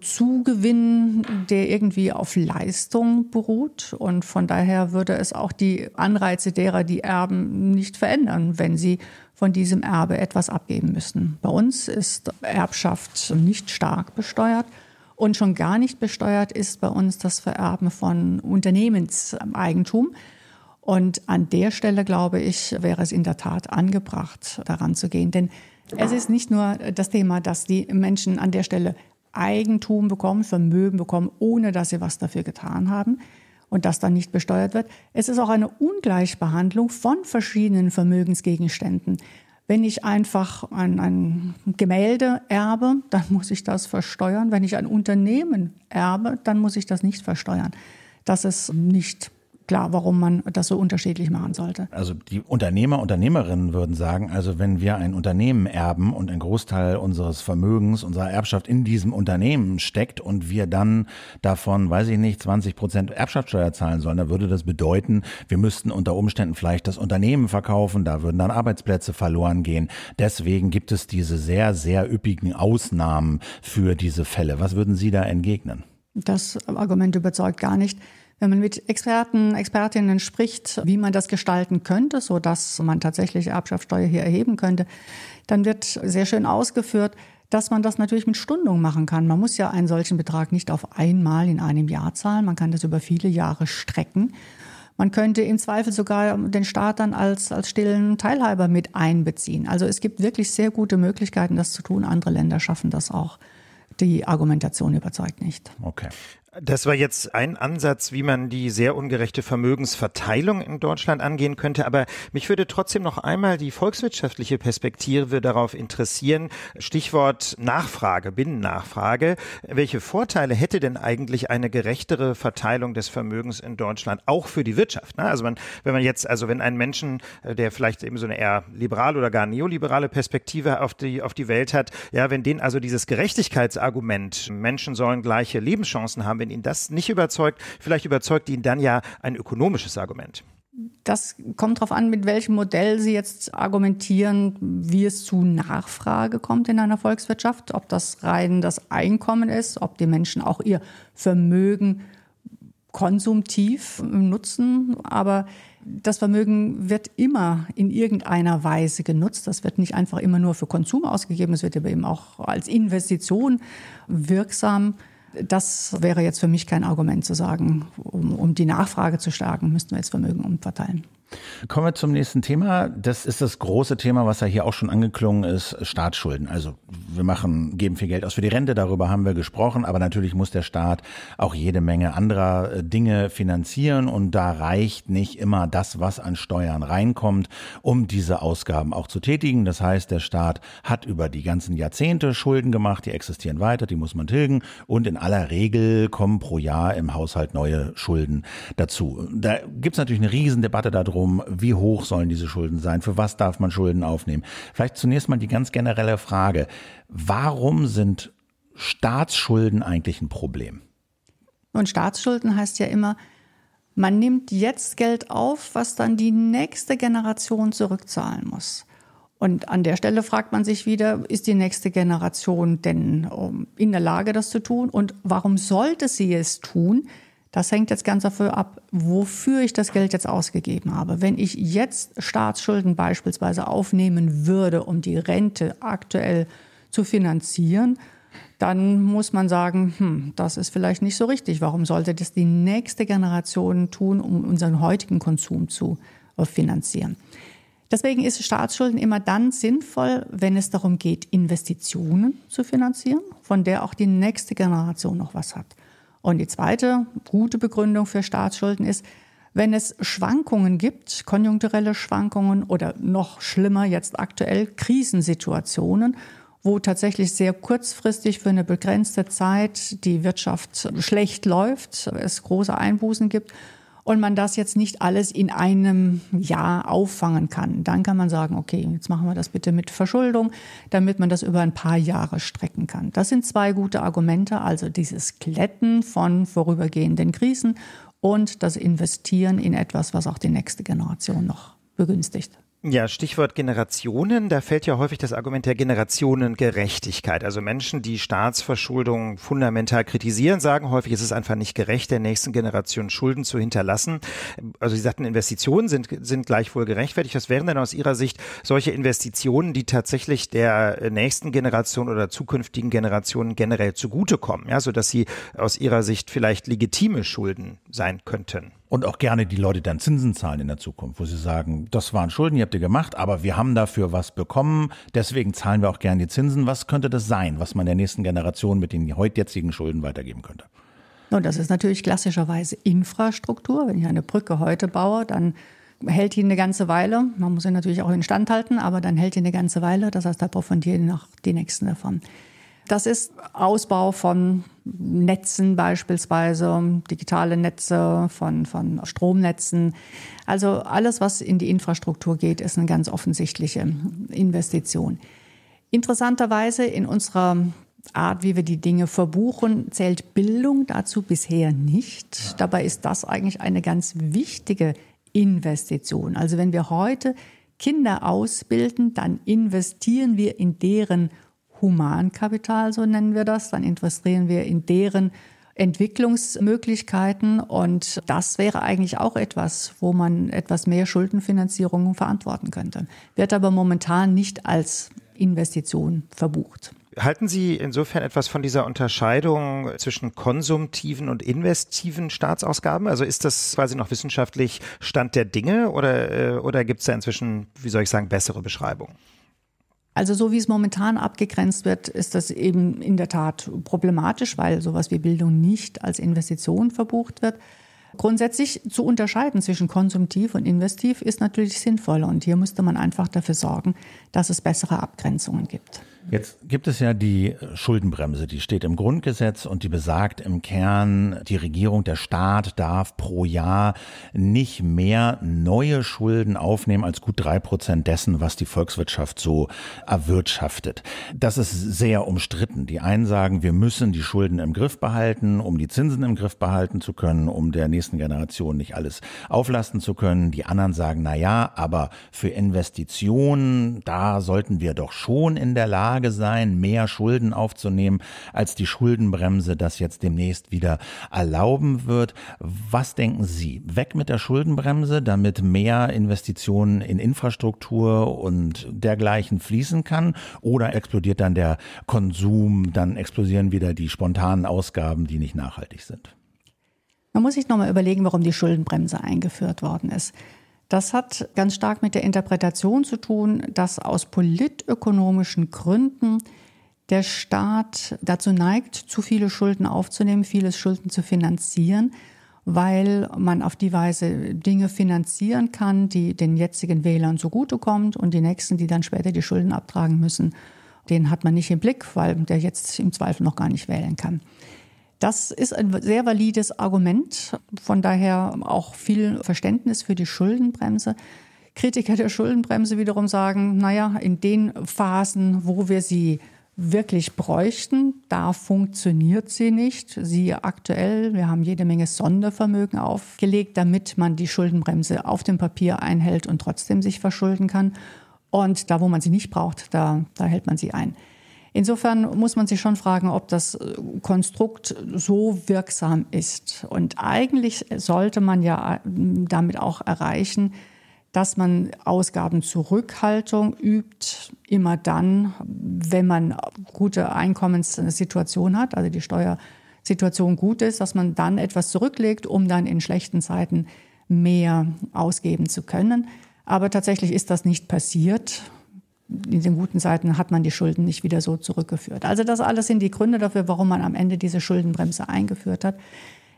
Zugewinn, der irgendwie auf Leistung beruht. Und von daher würde es auch die Anreize derer, die erben, nicht verändern, wenn sie von diesem Erbe etwas abgeben müssen. Bei uns ist Erbschaft nicht stark besteuert. Und schon gar nicht besteuert ist bei uns das Vererben von Unternehmenseigentum. Und an der Stelle, glaube ich, wäre es in der Tat angebracht, daran zu gehen. Denn es ist nicht nur das Thema, dass die Menschen an der Stelle Eigentum bekommen, Vermögen bekommen, ohne dass sie was dafür getan haben und das dann nicht besteuert wird. Es ist auch eine Ungleichbehandlung von verschiedenen Vermögensgegenständen. Wenn ich einfach ein, ein, Gemälde erbe, dann muss ich das versteuern. Wenn ich ein Unternehmen erbe, dann muss ich das nicht versteuern. Das ist nicht klar, warum man das so unterschiedlich machen sollte. Also die Unternehmer, Unternehmerinnen würden sagen, also wenn wir ein Unternehmen erben und ein Großteil unseres Vermögens, unserer Erbschaft in diesem Unternehmen steckt und wir dann davon, weiß ich nicht, 20 Prozent Erbschaftssteuer zahlen sollen, dann würde das bedeuten, wir müssten unter Umständen vielleicht das Unternehmen verkaufen, da würden dann Arbeitsplätze verloren gehen. Deswegen gibt es diese sehr, sehr üppigen Ausnahmen für diese Fälle. Was würden Sie da entgegnen? Das Argument überzeugt gar nicht. Wenn man mit Experten, Expertinnen spricht, wie man das gestalten könnte, so dass man tatsächlich Erbschaftssteuer hier erheben könnte, dann wird sehr schön ausgeführt, dass man das natürlich mit Stundung machen kann. Man muss ja einen solchen Betrag nicht auf einmal in einem Jahr zahlen. Man kann das über viele Jahre strecken. Man könnte im Zweifel sogar den Staat dann als, als stillen Teilhaber mit einbeziehen. Also es gibt wirklich sehr gute Möglichkeiten, das zu tun. Andere Länder schaffen das auch. Die Argumentation überzeugt nicht. Okay. Das war jetzt ein Ansatz, wie man die sehr ungerechte Vermögensverteilung in Deutschland angehen könnte. Aber mich würde trotzdem noch einmal die volkswirtschaftliche Perspektive darauf interessieren. Stichwort Nachfrage, Binnennachfrage. Welche Vorteile hätte denn eigentlich eine gerechtere Verteilung des Vermögens in Deutschland auch für die Wirtschaft? Also man, wenn man jetzt, also wenn ein Menschen, äh, der vielleicht eben so eine eher liberale oder gar neoliberale Perspektive auf die, auf die Welt hat, ja, wenn denen also dieses Gerechtigkeitsargument, Menschen sollen gleiche Lebenschancen haben, wenn ihn das nicht überzeugt, vielleicht überzeugt ihn dann ja ein ökonomisches Argument. Das kommt darauf an, mit welchem Modell Sie jetzt argumentieren, wie es zu Nachfrage kommt in einer Volkswirtschaft, ob das rein das Einkommen ist, ob die Menschen auch ihr Vermögen konsumtiv nutzen, aber das Vermögen wird immer in irgendeiner Weise genutzt. Das wird nicht einfach immer nur für Konsum ausgegeben, es wird aber eben auch als Investition wirksam das wäre jetzt für mich kein Argument zu sagen, um, um die Nachfrage zu stärken, müssten wir jetzt Vermögen umverteilen. Kommen wir zum nächsten Thema. Das ist das große Thema, was ja hier auch schon angeklungen ist, Staatsschulden. Also wir machen, geben viel Geld aus für die Rente, darüber haben wir gesprochen, aber natürlich muss der Staat auch jede Menge anderer äh, Dinge finanzieren und da reicht nicht immer das, was an Steuern reinkommt, um diese Ausgaben auch zu tätigen. Das heißt, der Staat hat über die ganzen Jahrzehnte Schulden gemacht, die existieren weiter, die muss man tilgen und in aller Regel kommen pro Jahr im Haushalt neue Schulden dazu. Da gibt es natürlich eine Riesendebatte darüber, darum, wie hoch sollen diese Schulden sein, für was darf man Schulden aufnehmen. Vielleicht zunächst mal die ganz generelle Frage, warum sind Staatsschulden eigentlich ein Problem? Und Staatsschulden heißt ja immer, man nimmt jetzt Geld auf, was dann die nächste Generation zurückzahlen muss. Und an der Stelle fragt man sich wieder, ist die nächste Generation denn ähm, in der Lage, das zu tun? Und warum sollte sie es tun? Das hängt jetzt ganz dafür ab, wofür ich das Geld jetzt ausgegeben habe. Wenn ich jetzt Staatsschulden beispielsweise aufnehmen würde, um die Rente aktuell zu finanzieren, dann muss man sagen, hm, das ist vielleicht nicht so richtig. Warum sollte das die nächste Generation tun, um unseren heutigen Konsum zu finanzieren? Deswegen ist Staatsschulden immer dann sinnvoll, wenn es darum geht, Investitionen zu finanzieren, von der auch die nächste Generation noch was hat. Und die zweite gute Begründung für Staatsschulden ist, wenn es Schwankungen gibt, konjunkturelle Schwankungen oder noch schlimmer jetzt aktuell Krisensituationen, wo tatsächlich sehr kurzfristig für eine begrenzte Zeit die Wirtschaft schlecht läuft, es große Einbußen gibt und man das jetzt nicht alles in einem Jahr auffangen kann. Dann kann man sagen, okay, jetzt machen wir das bitte mit Verschuldung, damit man das über ein paar Jahre strecken kann. Das sind zwei gute Argumente, also dieses Kletten von vorübergehenden Krisen und das Investieren in etwas, was auch die nächste Generation noch begünstigt. Ja, Stichwort Generationen. Da fällt ja häufig das Argument der Generationengerechtigkeit. Also Menschen, die Staatsverschuldung fundamental kritisieren, sagen häufig, es ist einfach nicht gerecht, der nächsten Generation Schulden zu hinterlassen. Also Sie sagten, Investitionen sind, sind gleichwohl gerechtfertigt. Was wären denn aus Ihrer Sicht solche Investitionen, die tatsächlich der nächsten Generation oder zukünftigen Generationen generell zugutekommen? Ja, sodass sie aus Ihrer Sicht vielleicht legitime Schulden sein könnten und auch gerne die Leute dann Zinsen zahlen in der Zukunft, wo sie sagen, das waren Schulden, die habt ihr gemacht, aber wir haben dafür was bekommen, deswegen zahlen wir auch gerne die Zinsen. Was könnte das sein, was man der nächsten Generation mit den heute jetzigen Schulden weitergeben könnte? Und das ist natürlich klassischerweise Infrastruktur. Wenn ich eine Brücke heute baue, dann hält die eine ganze Weile. Man muss sie natürlich auch instand halten, aber dann hält die eine ganze Weile. Das heißt, da profitieren noch die Nächsten davon. Das ist Ausbau von Netzen beispielsweise, digitale Netze, von, von Stromnetzen. Also alles, was in die Infrastruktur geht, ist eine ganz offensichtliche Investition. Interessanterweise in unserer Art, wie wir die Dinge verbuchen, zählt Bildung dazu bisher nicht. Dabei ist das eigentlich eine ganz wichtige Investition. Also wenn wir heute Kinder ausbilden, dann investieren wir in deren Humankapital, so nennen wir das. Dann investieren wir in deren Entwicklungsmöglichkeiten und das wäre eigentlich auch etwas, wo man etwas mehr Schuldenfinanzierung verantworten könnte. Wird aber momentan nicht als Investition verbucht. Halten Sie insofern etwas von dieser Unterscheidung zwischen konsumtiven und investiven Staatsausgaben? Also ist das quasi noch wissenschaftlich Stand der Dinge oder, äh, oder gibt es da inzwischen, wie soll ich sagen, bessere Beschreibungen? Also so wie es momentan abgegrenzt wird, ist das eben in der Tat problematisch, weil sowas wie Bildung nicht als Investition verbucht wird. Grundsätzlich zu unterscheiden zwischen konsumtiv und investiv ist natürlich sinnvoller und hier müsste man einfach dafür sorgen, dass es bessere Abgrenzungen gibt. Jetzt gibt es ja die Schuldenbremse, die steht im Grundgesetz und die besagt im Kern, die Regierung, der Staat darf pro Jahr nicht mehr neue Schulden aufnehmen als gut drei Prozent dessen, was die Volkswirtschaft so erwirtschaftet. Das ist sehr umstritten. Die einen sagen, wir müssen die Schulden im Griff behalten, um die Zinsen im Griff behalten zu können, um der nächsten Generation nicht alles auflasten zu können. Die anderen sagen, na ja, aber für Investitionen, da sollten wir doch schon in der Lage Lage sein, mehr Schulden aufzunehmen, als die Schuldenbremse das jetzt demnächst wieder erlauben wird. Was denken Sie? Weg mit der Schuldenbremse, damit mehr Investitionen in Infrastruktur und dergleichen fließen kann? Oder explodiert dann der Konsum, dann explodieren wieder die spontanen Ausgaben, die nicht nachhaltig sind? Man muss sich nochmal überlegen, warum die Schuldenbremse eingeführt worden ist. Das hat ganz stark mit der Interpretation zu tun, dass aus politökonomischen Gründen der Staat dazu neigt, zu viele Schulden aufzunehmen, viele Schulden zu finanzieren, weil man auf die Weise Dinge finanzieren kann, die den jetzigen Wählern zugutekommt und die nächsten, die dann später die Schulden abtragen müssen, den hat man nicht im Blick, weil der jetzt im Zweifel noch gar nicht wählen kann. Das ist ein sehr valides Argument, von daher auch viel Verständnis für die Schuldenbremse. Kritiker der Schuldenbremse wiederum sagen, naja, in den Phasen, wo wir sie wirklich bräuchten, da funktioniert sie nicht. Sie aktuell, wir haben jede Menge Sondervermögen aufgelegt, damit man die Schuldenbremse auf dem Papier einhält und trotzdem sich verschulden kann. Und da, wo man sie nicht braucht, da, da hält man sie ein. Insofern muss man sich schon fragen, ob das äh, Konstrukt so wirksam ist. Und eigentlich sollte man ja äh, damit auch erreichen, dass man Ausgabenzurückhaltung übt, immer dann, wenn man gute Einkommenssituation hat, also die Steuersituation gut ist, dass man dann etwas zurücklegt, um dann in schlechten Zeiten mehr ausgeben zu können. Aber tatsächlich ist das nicht passiert in den guten Zeiten hat man die Schulden nicht wieder so zurückgeführt. Also das alles sind die Gründe dafür, warum man am Ende diese Schuldenbremse eingeführt hat.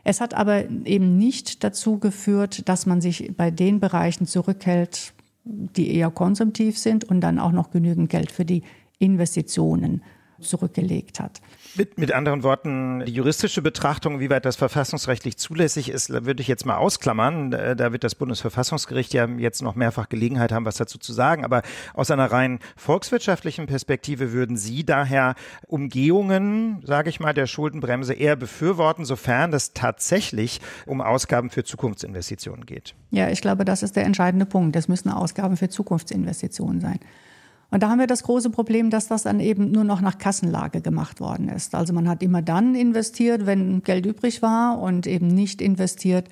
Es hat aber eben nicht dazu geführt, dass man sich bei den Bereichen zurückhält, die eher konsumtiv sind und dann auch noch genügend Geld für die Investitionen zurückgelegt hat. Mit, mit anderen Worten, die juristische Betrachtung, wie weit das verfassungsrechtlich zulässig ist, würde ich jetzt mal ausklammern. Äh, da wird das Bundesverfassungsgericht ja jetzt noch mehrfach Gelegenheit haben, was dazu zu sagen. Aber aus einer rein volkswirtschaftlichen Perspektive würden Sie daher Umgehungen, sage ich mal, der Schuldenbremse eher befürworten, sofern es tatsächlich um Ausgaben für Zukunftsinvestitionen geht. Ja, ich glaube, das ist der entscheidende Punkt. Das müssen Ausgaben für Zukunftsinvestitionen sein. Und da haben wir das große Problem, dass das dann eben nur noch nach Kassenlage gemacht worden ist. Also man hat immer dann investiert, wenn Geld übrig war und eben nicht investiert,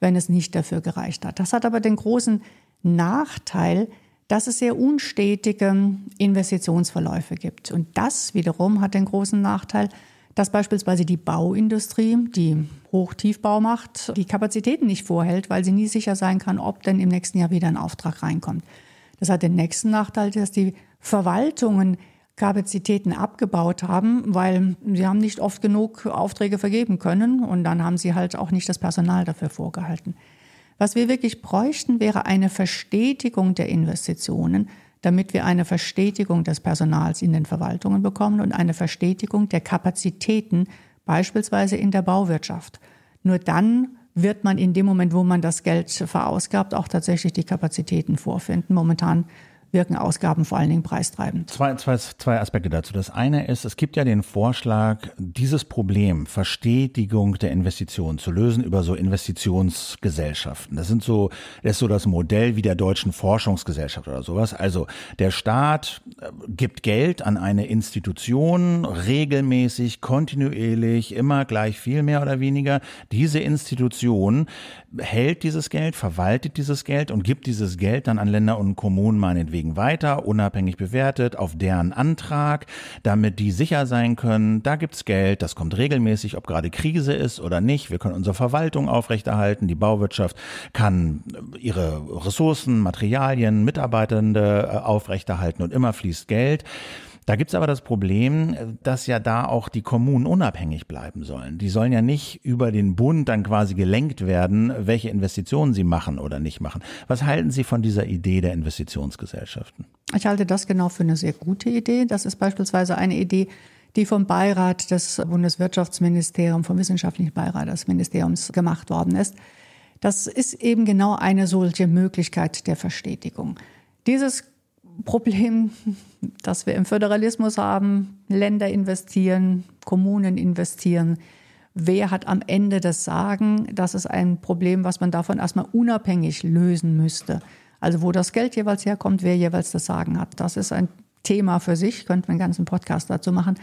wenn es nicht dafür gereicht hat. Das hat aber den großen Nachteil, dass es sehr unstetige Investitionsverläufe gibt. Und das wiederum hat den großen Nachteil, dass beispielsweise die Bauindustrie, die Hochtiefbau macht, die Kapazitäten nicht vorhält, weil sie nie sicher sein kann, ob denn im nächsten Jahr wieder ein Auftrag reinkommt. Das hat den nächsten Nachteil, dass die Verwaltungen Kapazitäten abgebaut haben, weil sie haben nicht oft genug Aufträge vergeben können und dann haben sie halt auch nicht das Personal dafür vorgehalten. Was wir wirklich bräuchten, wäre eine Verstetigung der Investitionen, damit wir eine Verstetigung des Personals in den Verwaltungen bekommen und eine Verstetigung der Kapazitäten, beispielsweise in der Bauwirtschaft. Nur dann wird man in dem Moment, wo man das Geld verausgabt, auch tatsächlich die Kapazitäten vorfinden. Momentan wirken Ausgaben vor allen Dingen preistreibend. Zwei, zwei, zwei Aspekte dazu. Das eine ist, es gibt ja den Vorschlag, dieses Problem Verstetigung der Investitionen zu lösen über so Investitionsgesellschaften. Das sind so, das ist so das Modell wie der deutschen Forschungsgesellschaft oder sowas. Also der Staat äh, gibt Geld an eine Institution regelmäßig, kontinuierlich, immer gleich viel mehr oder weniger. Diese Institution hält dieses Geld, verwaltet dieses Geld und gibt dieses Geld dann an Länder und Kommunen meinetwegen Kollegen weiter, unabhängig bewertet, auf deren Antrag, damit die sicher sein können, da gibt's Geld, das kommt regelmäßig, ob gerade Krise ist oder nicht. Wir können unsere Verwaltung aufrechterhalten, die Bauwirtschaft kann äh, ihre Ressourcen, Materialien, Mitarbeitende äh, aufrechterhalten und immer fließt Geld. Da gibt's aber das Problem, dass ja da auch die Kommunen unabhängig bleiben sollen. Die sollen ja nicht über den Bund dann quasi gelenkt werden, welche Investitionen sie machen oder nicht machen. Was halten Sie von dieser Idee der Investitionsgesellschaften? Ich halte das genau für eine sehr gute Idee. Das ist beispielsweise eine Idee, die vom Beirat des Bundeswirtschaftsministeriums, vom wissenschaftlichen Beirat des Ministeriums gemacht worden ist. Das ist eben genau eine solche Möglichkeit der Verstetigung. Dieses Problem, das wir im Föderalismus haben. Länder investieren, Kommunen investieren. Wer hat am Ende das Sagen? Das ist ein Problem, was man davon erstmal unabhängig lösen müsste. Also wo das Geld jeweils herkommt, wer jeweils das Sagen hat. Das ist ein Thema für sich, könnten wir einen ganzen Podcast dazu machen.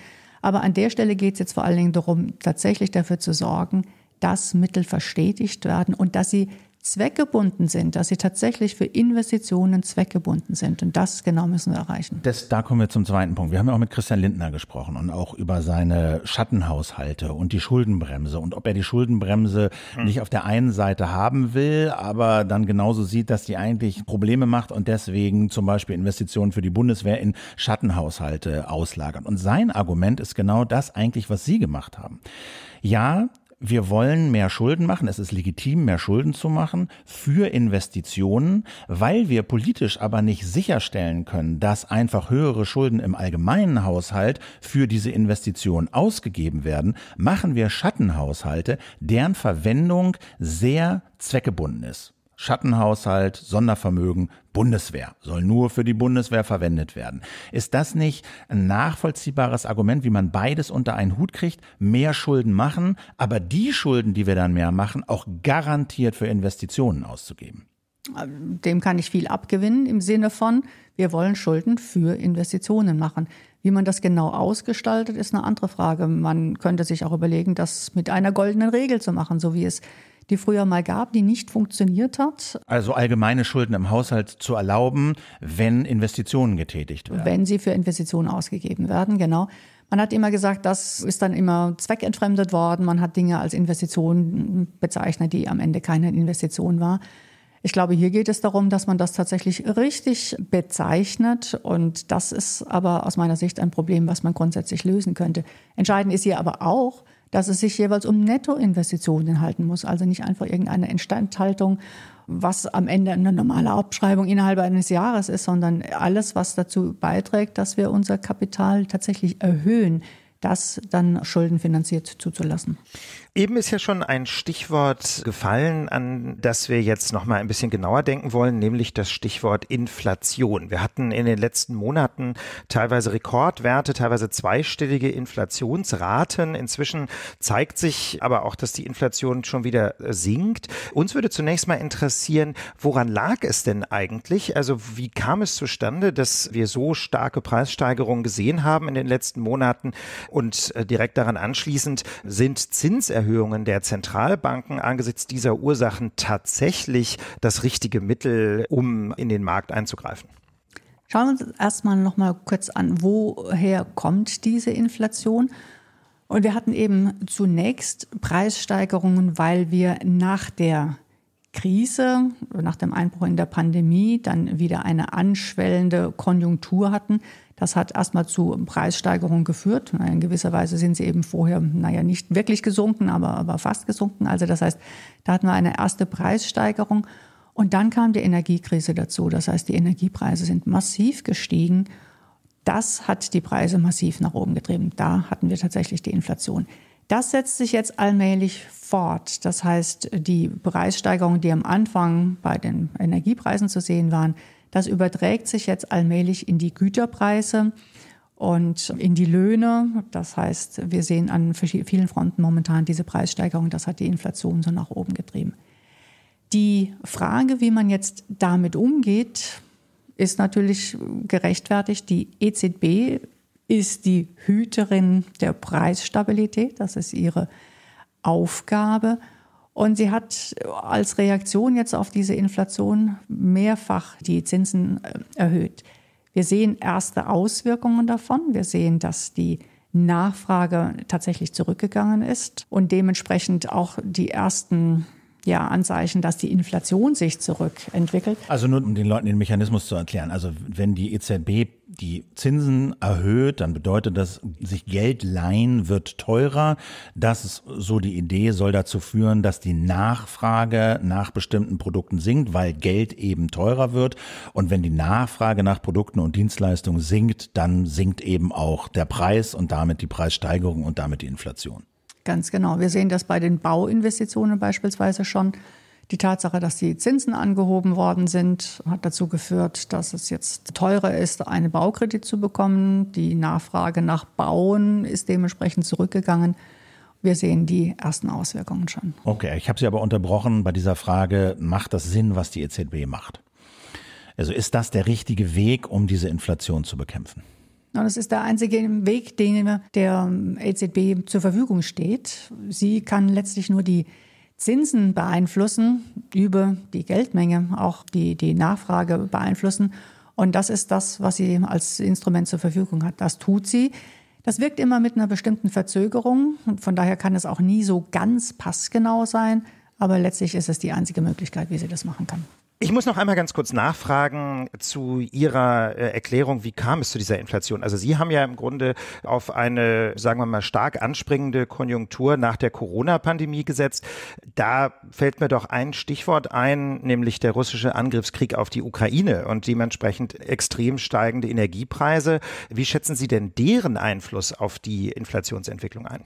Aber an der Stelle geht es jetzt vor allen Dingen darum, tatsächlich dafür zu sorgen, dass Mittel verstetigt werden und dass sie zweckgebunden sind, dass sie tatsächlich für Investitionen zweckgebunden sind. Und das genau müssen wir erreichen. Das, da kommen wir zum zweiten Punkt. Wir haben ja auch mit Christian Lindner gesprochen und auch über seine Schattenhaushalte und die Schuldenbremse und ob er die Schuldenbremse hm. nicht auf der einen Seite haben will, aber dann genauso sieht, dass die eigentlich Probleme macht und deswegen zum Beispiel Investitionen für die Bundeswehr in Schattenhaushalte auslagert. Und sein Argument ist genau das eigentlich, was Sie gemacht haben. Ja, wir wollen mehr Schulden machen, es ist legitim, mehr Schulden zu machen für Investitionen, weil wir politisch aber nicht sicherstellen können, dass einfach höhere Schulden im allgemeinen Haushalt für diese Investitionen ausgegeben werden, machen wir Schattenhaushalte, deren Verwendung sehr zweckgebunden ist. Schattenhaushalt, Sondervermögen, Bundeswehr soll nur für die Bundeswehr verwendet werden. Ist das nicht ein nachvollziehbares Argument, wie man beides unter einen Hut kriegt, mehr Schulden machen, aber die Schulden, die wir dann mehr machen, auch garantiert für Investitionen auszugeben? Dem kann ich viel abgewinnen im Sinne von, wir wollen Schulden für Investitionen machen. Wie man das genau ausgestaltet, ist eine andere Frage. Man könnte sich auch überlegen, das mit einer goldenen Regel zu machen, so wie es die früher mal gab, die nicht funktioniert hat. Also allgemeine Schulden im Haushalt zu erlauben, wenn Investitionen getätigt werden. Wenn sie für Investitionen ausgegeben werden, genau. Man hat immer gesagt, das ist dann immer zweckentfremdet worden. Man hat Dinge als Investitionen bezeichnet, die am Ende keine Investition war. Ich glaube, hier geht es darum, dass man das tatsächlich richtig bezeichnet. Und das ist aber aus meiner Sicht ein Problem, was man grundsätzlich lösen könnte. Entscheidend ist hier aber auch, dass es sich jeweils um Nettoinvestitionen halten muss, also nicht einfach irgendeine Instandhaltung, was am Ende eine normale Abschreibung innerhalb eines Jahres ist, sondern alles, was dazu beiträgt, dass wir unser Kapital tatsächlich erhöhen, das dann schuldenfinanziert zuzulassen. Eben ist ja schon ein Stichwort gefallen, an das wir jetzt noch mal ein bisschen genauer denken wollen, nämlich das Stichwort Inflation. Wir hatten in den letzten Monaten teilweise Rekordwerte, teilweise zweistellige Inflationsraten. Inzwischen zeigt sich aber auch, dass die Inflation schon wieder sinkt. Uns würde zunächst mal interessieren, woran lag es denn eigentlich? Also wie kam es zustande, dass wir so starke Preissteigerungen gesehen haben in den letzten Monaten? Und äh, direkt daran anschließend sind Zinserhöhungen Zinserhöhungen der Zentralbanken angesichts dieser Ursachen tatsächlich das richtige Mittel, um in den Markt einzugreifen? Schauen wir uns erstmal noch mal kurz an, woher kommt diese Inflation? Und wir hatten eben zunächst Preissteigerungen, weil wir nach der Krise, nach dem Einbruch in der Pandemie, dann wieder eine anschwellende Konjunktur hatten. Das hat erstmal zu Preissteigerungen geführt. In gewisser Weise sind sie eben vorher, naja, nicht wirklich gesunken, aber, aber fast gesunken. Also das heißt, da hatten wir eine erste Preissteigerung. Und dann kam die Energiekrise dazu. Das heißt, die Energiepreise sind massiv gestiegen. Das hat die Preise massiv nach oben getrieben. Da hatten wir tatsächlich die Inflation. Das setzt sich jetzt allmählich fort. Das heißt, die Preissteigerungen, die am Anfang bei den Energiepreisen zu sehen waren, das überträgt sich jetzt allmählich in die Güterpreise und in die Löhne. Das heißt, wir sehen an vielen Fronten momentan diese Preissteigerung. Das hat die Inflation so nach oben getrieben. Die Frage, wie man jetzt damit umgeht, ist natürlich gerechtfertigt. Die EZB ist die Hüterin der Preisstabilität. Das ist ihre Aufgabe. Und sie hat als Reaktion jetzt auf diese Inflation mehrfach die Zinsen äh, erhöht. Wir sehen erste Auswirkungen davon. Wir sehen, dass die Nachfrage tatsächlich zurückgegangen ist und dementsprechend auch die ersten ja, Anzeichen, dass die Inflation sich zurückentwickelt. Also nur um den Leuten den Mechanismus zu erklären. Also wenn die EZB die Zinsen erhöht, dann bedeutet das, sich Geld leihen wird teurer. Das ist so die Idee, soll dazu führen, dass die Nachfrage nach bestimmten Produkten sinkt, weil Geld eben teurer wird. Und wenn die Nachfrage nach Produkten und Dienstleistungen sinkt, dann sinkt eben auch der Preis und damit die Preissteigerung und damit die Inflation. Ganz genau. Wir sehen das bei den Bauinvestitionen beispielsweise schon. Die Tatsache, dass die Zinsen angehoben worden sind, hat dazu geführt, dass es jetzt teurer ist, einen Baukredit zu bekommen. Die Nachfrage nach Bauen ist dementsprechend zurückgegangen. Wir sehen die ersten Auswirkungen schon. Okay, ich habe Sie aber unterbrochen bei dieser Frage, macht das Sinn, was die EZB macht? Also ist das der richtige Weg, um diese Inflation zu bekämpfen? das ist der einzige Weg, den der EZB zur Verfügung steht. Sie kann letztlich nur die Zinsen beeinflussen, über die Geldmenge auch die, die Nachfrage beeinflussen. Und das ist das, was sie als Instrument zur Verfügung hat. Das tut sie. Das wirkt immer mit einer bestimmten Verzögerung. Und von daher kann es auch nie so ganz passgenau sein. Aber letztlich ist es die einzige Möglichkeit, wie sie das machen kann. Ich muss noch einmal ganz kurz nachfragen zu Ihrer äh, Erklärung, wie kam es zu dieser Inflation? Also Sie haben ja im Grunde auf eine, sagen wir mal, stark anspringende Konjunktur nach der Corona-Pandemie gesetzt. Da fällt mir doch ein Stichwort ein, nämlich der russische Angriffskrieg auf die Ukraine und dementsprechend extrem steigende Energiepreise. Wie schätzen Sie denn deren Einfluss auf die Inflationsentwicklung ein?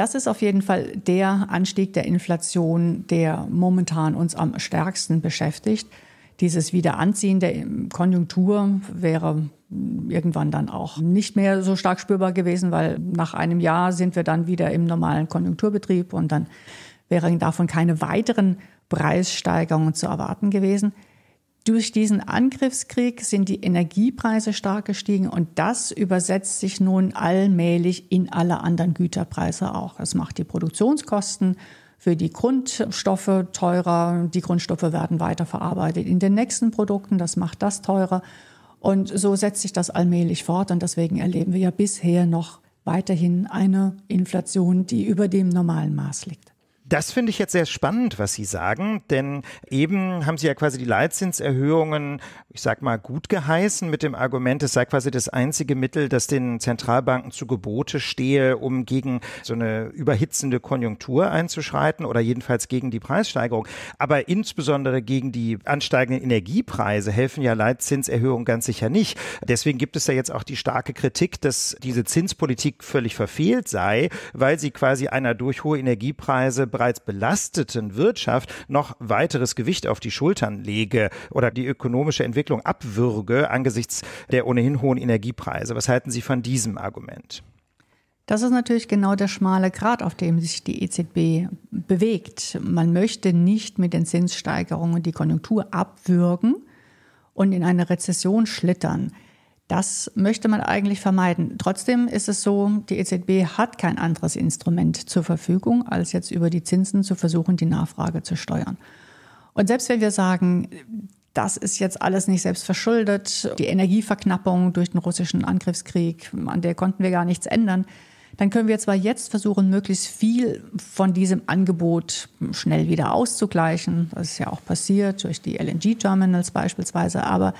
Das ist auf jeden Fall der Anstieg der Inflation, der momentan uns am stärksten beschäftigt. Dieses Wiederanziehen der Konjunktur wäre irgendwann dann auch nicht mehr so stark spürbar gewesen, weil nach einem Jahr sind wir dann wieder im normalen Konjunkturbetrieb und dann wären davon keine weiteren Preissteigerungen zu erwarten gewesen. Durch diesen Angriffskrieg sind die Energiepreise stark gestiegen und das übersetzt sich nun allmählich in alle anderen Güterpreise auch. Es macht die Produktionskosten für die Grundstoffe teurer, die Grundstoffe werden weiterverarbeitet in den nächsten Produkten, das macht das teurer und so setzt sich das allmählich fort und deswegen erleben wir ja bisher noch weiterhin eine Inflation, die über dem normalen Maß liegt. Das finde ich jetzt sehr spannend, was Sie sagen, denn eben haben Sie ja quasi die Leitzinserhöhungen, ich sag mal, gut geheißen mit dem Argument, es sei quasi das einzige Mittel, das den Zentralbanken zu Gebote stehe, um gegen so eine überhitzende Konjunktur einzuschreiten oder jedenfalls gegen die Preissteigerung. Aber insbesondere gegen die ansteigenden Energiepreise helfen ja Leitzinserhöhungen ganz sicher nicht. Deswegen gibt es ja jetzt auch die starke Kritik, dass diese Zinspolitik völlig verfehlt sei, weil sie quasi einer durch hohe Energiepreise bereits belasteten Wirtschaft noch weiteres Gewicht auf die Schultern lege oder die ökonomische Entwicklung abwürge angesichts der ohnehin hohen Energiepreise. Was halten Sie von diesem Argument? Das ist natürlich genau der schmale Grat, auf dem sich die EZB bewegt. Man möchte nicht mit den Zinssteigerungen die Konjunktur abwürgen und in eine Rezession schlittern. Das möchte man eigentlich vermeiden. Trotzdem ist es so, die EZB hat kein anderes Instrument zur Verfügung, als jetzt über die Zinsen zu versuchen, die Nachfrage zu steuern. Und selbst wenn wir sagen, das ist jetzt alles nicht selbst verschuldet, die Energieverknappung durch den russischen Angriffskrieg, an der konnten wir gar nichts ändern, dann können wir zwar jetzt versuchen, möglichst viel von diesem Angebot schnell wieder auszugleichen. Das ist ja auch passiert durch die LNG-Terminals beispielsweise, aber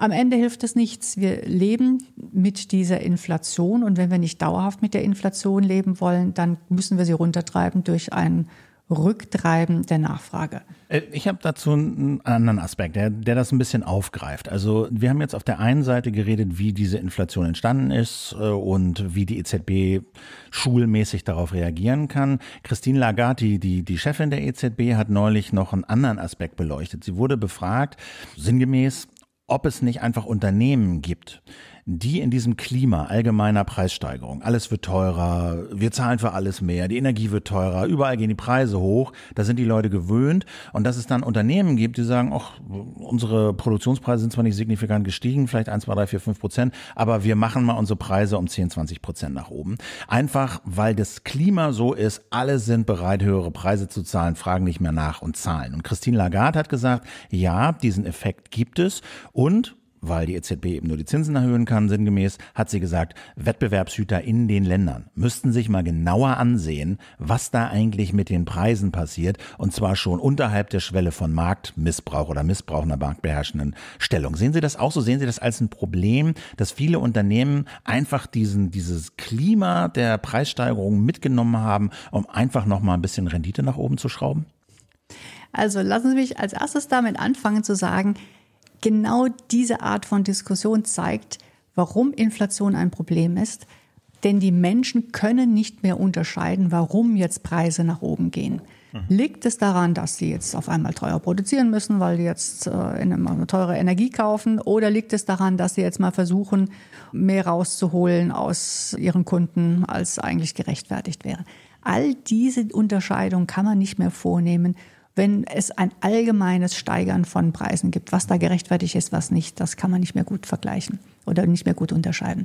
am Ende hilft es nichts. Wir leben mit dieser Inflation und wenn wir nicht dauerhaft mit der Inflation leben wollen, dann müssen wir sie runtertreiben durch ein Rücktreiben der Nachfrage. Äh, ich habe dazu einen anderen Aspekt, der, der, das ein bisschen aufgreift. Also wir haben jetzt auf der einen Seite geredet, wie diese Inflation entstanden ist äh, und wie die EZB schulmäßig darauf reagieren kann. Christine Lagarde, die, die Chefin der EZB, hat neulich noch einen anderen Aspekt beleuchtet. Sie wurde befragt, sinngemäß, ob es nicht einfach Unternehmen gibt, die in diesem Klima allgemeiner Preissteigerung, alles wird teurer, wir zahlen für alles mehr, die Energie wird teurer, überall gehen die Preise hoch, da sind die Leute gewöhnt und dass es dann Unternehmen gibt, die sagen, ach, unsere Produktionspreise sind zwar nicht signifikant gestiegen, vielleicht 1, 2, 3, 4, 5 Prozent, aber wir machen mal unsere Preise um 10, 20 Prozent nach oben. Einfach, weil das Klima so ist, alle sind bereit, höhere Preise zu zahlen, fragen nicht mehr nach und zahlen. Und Christine Lagarde hat gesagt, ja, diesen Effekt gibt es und weil die EZB eben nur die Zinsen erhöhen kann, sinngemäß, hat sie gesagt, Wettbewerbshüter in den Ländern müssten sich mal genauer ansehen, was da eigentlich mit den Preisen passiert, und zwar schon unterhalb der Schwelle von Marktmissbrauch oder Missbrauch einer marktbeherrschenden Stellung. Sehen Sie das auch so? Sehen Sie das als ein Problem, dass viele Unternehmen einfach diesen, dieses Klima der Preissteigerung mitgenommen haben, um einfach nochmal ein bisschen Rendite nach oben zu schrauben? Also lassen Sie mich als erstes damit anfangen zu sagen, genau diese Art von Diskussion zeigt, warum Inflation ein Problem ist. Denn die Menschen können nicht mehr unterscheiden, warum jetzt Preise nach oben gehen. Mhm. Liegt es daran, dass sie jetzt auf einmal teuer produzieren müssen, weil sie jetzt äh, eine teure Energie kaufen? Oder liegt es daran, dass sie jetzt mal versuchen, mehr rauszuholen aus ihren Kunden, als eigentlich gerechtfertigt wäre? All diese Unterscheidungen kann man nicht mehr vornehmen wenn es ein allgemeines Steigern von Preisen gibt, was da gerechtfertigt ist, was nicht, das kann man nicht mehr gut vergleichen oder nicht mehr gut unterscheiden.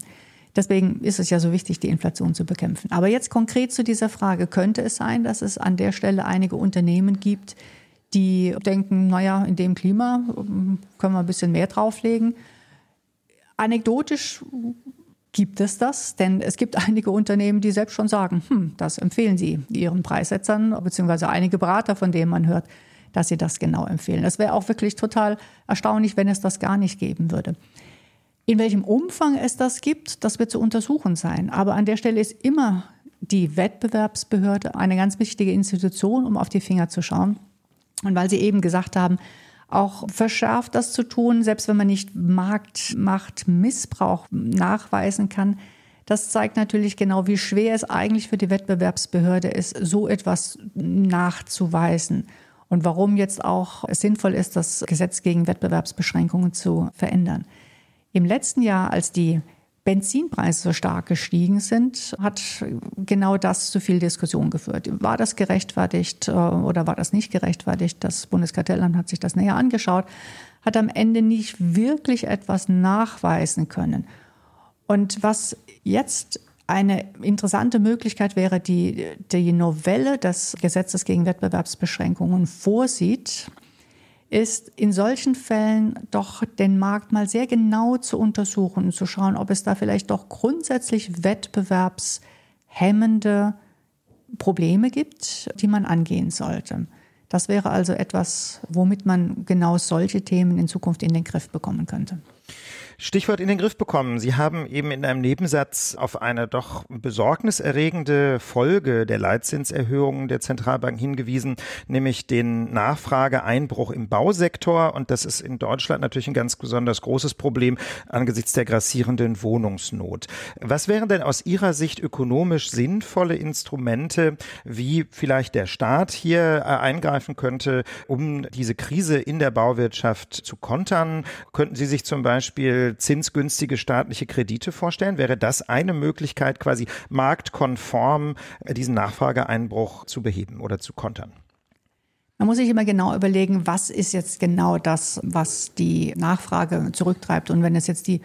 Deswegen ist es ja so wichtig, die Inflation zu bekämpfen. Aber jetzt konkret zu dieser Frage, könnte es sein, dass es an der Stelle einige Unternehmen gibt, die denken, naja, in dem Klima ähm, können wir ein bisschen mehr drauflegen. Anekdotisch Gibt es das? Denn es gibt einige Unternehmen, die selbst schon sagen, hm, das empfehlen sie ihren Preissetzern, beziehungsweise einige Berater, von denen man hört, dass sie das genau empfehlen. Es wäre auch wirklich total erstaunlich, wenn es das gar nicht geben würde. In welchem Umfang es das gibt, das wird zu untersuchen sein. Aber an der Stelle ist immer die Wettbewerbsbehörde eine ganz wichtige Institution, um auf die Finger zu schauen. Und weil Sie eben gesagt haben, auch verschärft, das zu tun, selbst wenn man nicht Marktmachtmissbrauch nachweisen kann. Das zeigt natürlich genau, wie schwer es eigentlich für die Wettbewerbsbehörde ist, so etwas nachzuweisen und warum jetzt auch es sinnvoll ist, das Gesetz gegen Wettbewerbsbeschränkungen zu verändern. Im letzten Jahr, als die Benzinpreise so stark gestiegen sind, hat genau das zu viel Diskussion geführt. War das gerechtfertigt äh, oder war das nicht gerechtfertigt? Das Bundeskartellamt hat sich das näher angeschaut, hat am Ende nicht wirklich etwas nachweisen können. Und was jetzt eine interessante Möglichkeit wäre, die die Novelle des Gesetzes gegen Wettbewerbsbeschränkungen vorsieht, ist in solchen Fällen doch den Markt mal sehr genau zu untersuchen und zu schauen, ob es da vielleicht doch grundsätzlich wettbewerbshemmende Probleme gibt, die man angehen sollte. Das wäre also etwas, womit man genau solche Themen in Zukunft in den Griff bekommen könnte. Stichwort in den Griff bekommen. Sie haben eben in einem Nebensatz auf eine doch besorgniserregende Folge der Leitzinserhöhungen der Zentralbank hingewiesen, nämlich den Nachfrageeinbruch im Bausektor. Und das ist in Deutschland natürlich ein ganz besonders großes Problem angesichts der grassierenden Wohnungsnot. Was wären denn aus Ihrer Sicht ökonomisch sinnvolle Instrumente, wie vielleicht der Staat hier äh, eingreifen könnte, um diese Krise in der Bauwirtschaft zu kontern? Könnten Sie sich zum Beispiel äh, zinsgünstige staatliche Kredite vorstellen? Wäre das eine Möglichkeit, quasi marktkonform äh, diesen Nachfrageeinbruch zu beheben oder zu kontern? Man muss sich immer genau überlegen, was ist jetzt genau das, was die Nachfrage zurücktreibt. Und wenn es jetzt die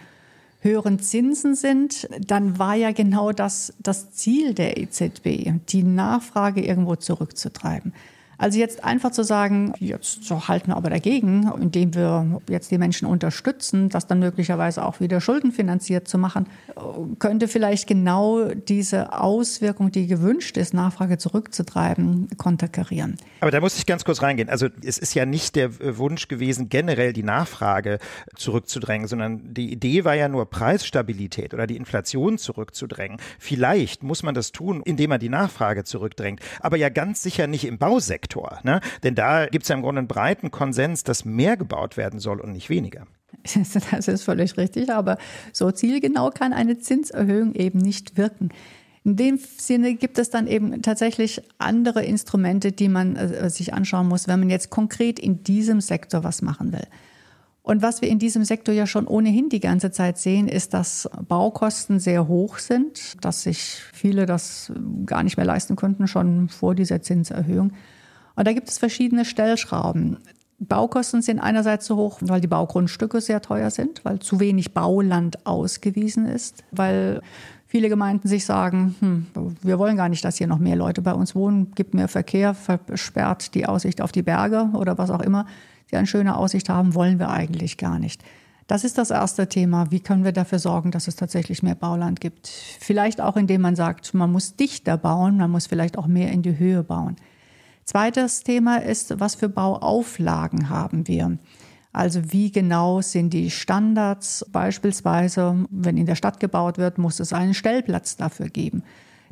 höheren Zinsen sind, dann war ja genau das das Ziel der EZB, die Nachfrage irgendwo zurückzutreiben. Also jetzt einfach zu sagen, jetzt so halten wir aber dagegen, indem wir jetzt die Menschen unterstützen, das dann möglicherweise auch wieder schuldenfinanziert zu machen, könnte vielleicht genau diese Auswirkung, die gewünscht ist, Nachfrage zurückzutreiben, konterkarieren. Aber da muss ich ganz kurz reingehen. Also es ist ja nicht der Wunsch gewesen, generell die Nachfrage zurückzudrängen, sondern die Idee war ja nur Preisstabilität oder die Inflation zurückzudrängen. Vielleicht muss man das tun, indem man die Nachfrage zurückdrängt, aber ja ganz sicher nicht im Bausektor. Sektor. Ne? Denn da gibt es ja im Grunde einen breiten Konsens, dass mehr gebaut werden soll und nicht weniger. [laughs] Das ist völlig richtig, aber so zielgenau kann eine Zinserhöhung eben nicht wirken. In dem Sinne gibt es dann eben tatsächlich andere Instrumente, die man äh, sich anschauen muss, wenn man jetzt konkret in diesem Sektor was machen will. Und was wir in diesem Sektor ja schon ohnehin die ganze Zeit sehen, ist, dass Baukosten sehr hoch sind, dass sich viele das gar nicht mehr leisten könnten, schon vor dieser Zinserhöhung. Und da gibt es verschiedene Stellschrauben. Baukosten sind einerseits zu hoch, weil die Baugrundstücke sehr teuer sind, weil zu wenig Bauland ausgewiesen ist, weil viele Gemeinden sich sagen, hm, wir wollen gar nicht, dass hier noch mehr Leute bei uns wohnen, gibt mehr Verkehr, versperrt die Aussicht auf die Berge oder was auch immer, die eine schöne Aussicht haben, wollen wir eigentlich gar nicht. Das ist das erste Thema. Wie können wir dafür sorgen, dass es tatsächlich mehr Bauland gibt? Vielleicht auch, indem man sagt, man muss dichter bauen, man muss vielleicht auch mehr in die Höhe bauen. Zweites Thema ist, was für Bauauflagen haben wir? Also wie genau sind die Standards? Beispielsweise, wenn in der Stadt gebaut wird, muss es einen Stellplatz dafür geben.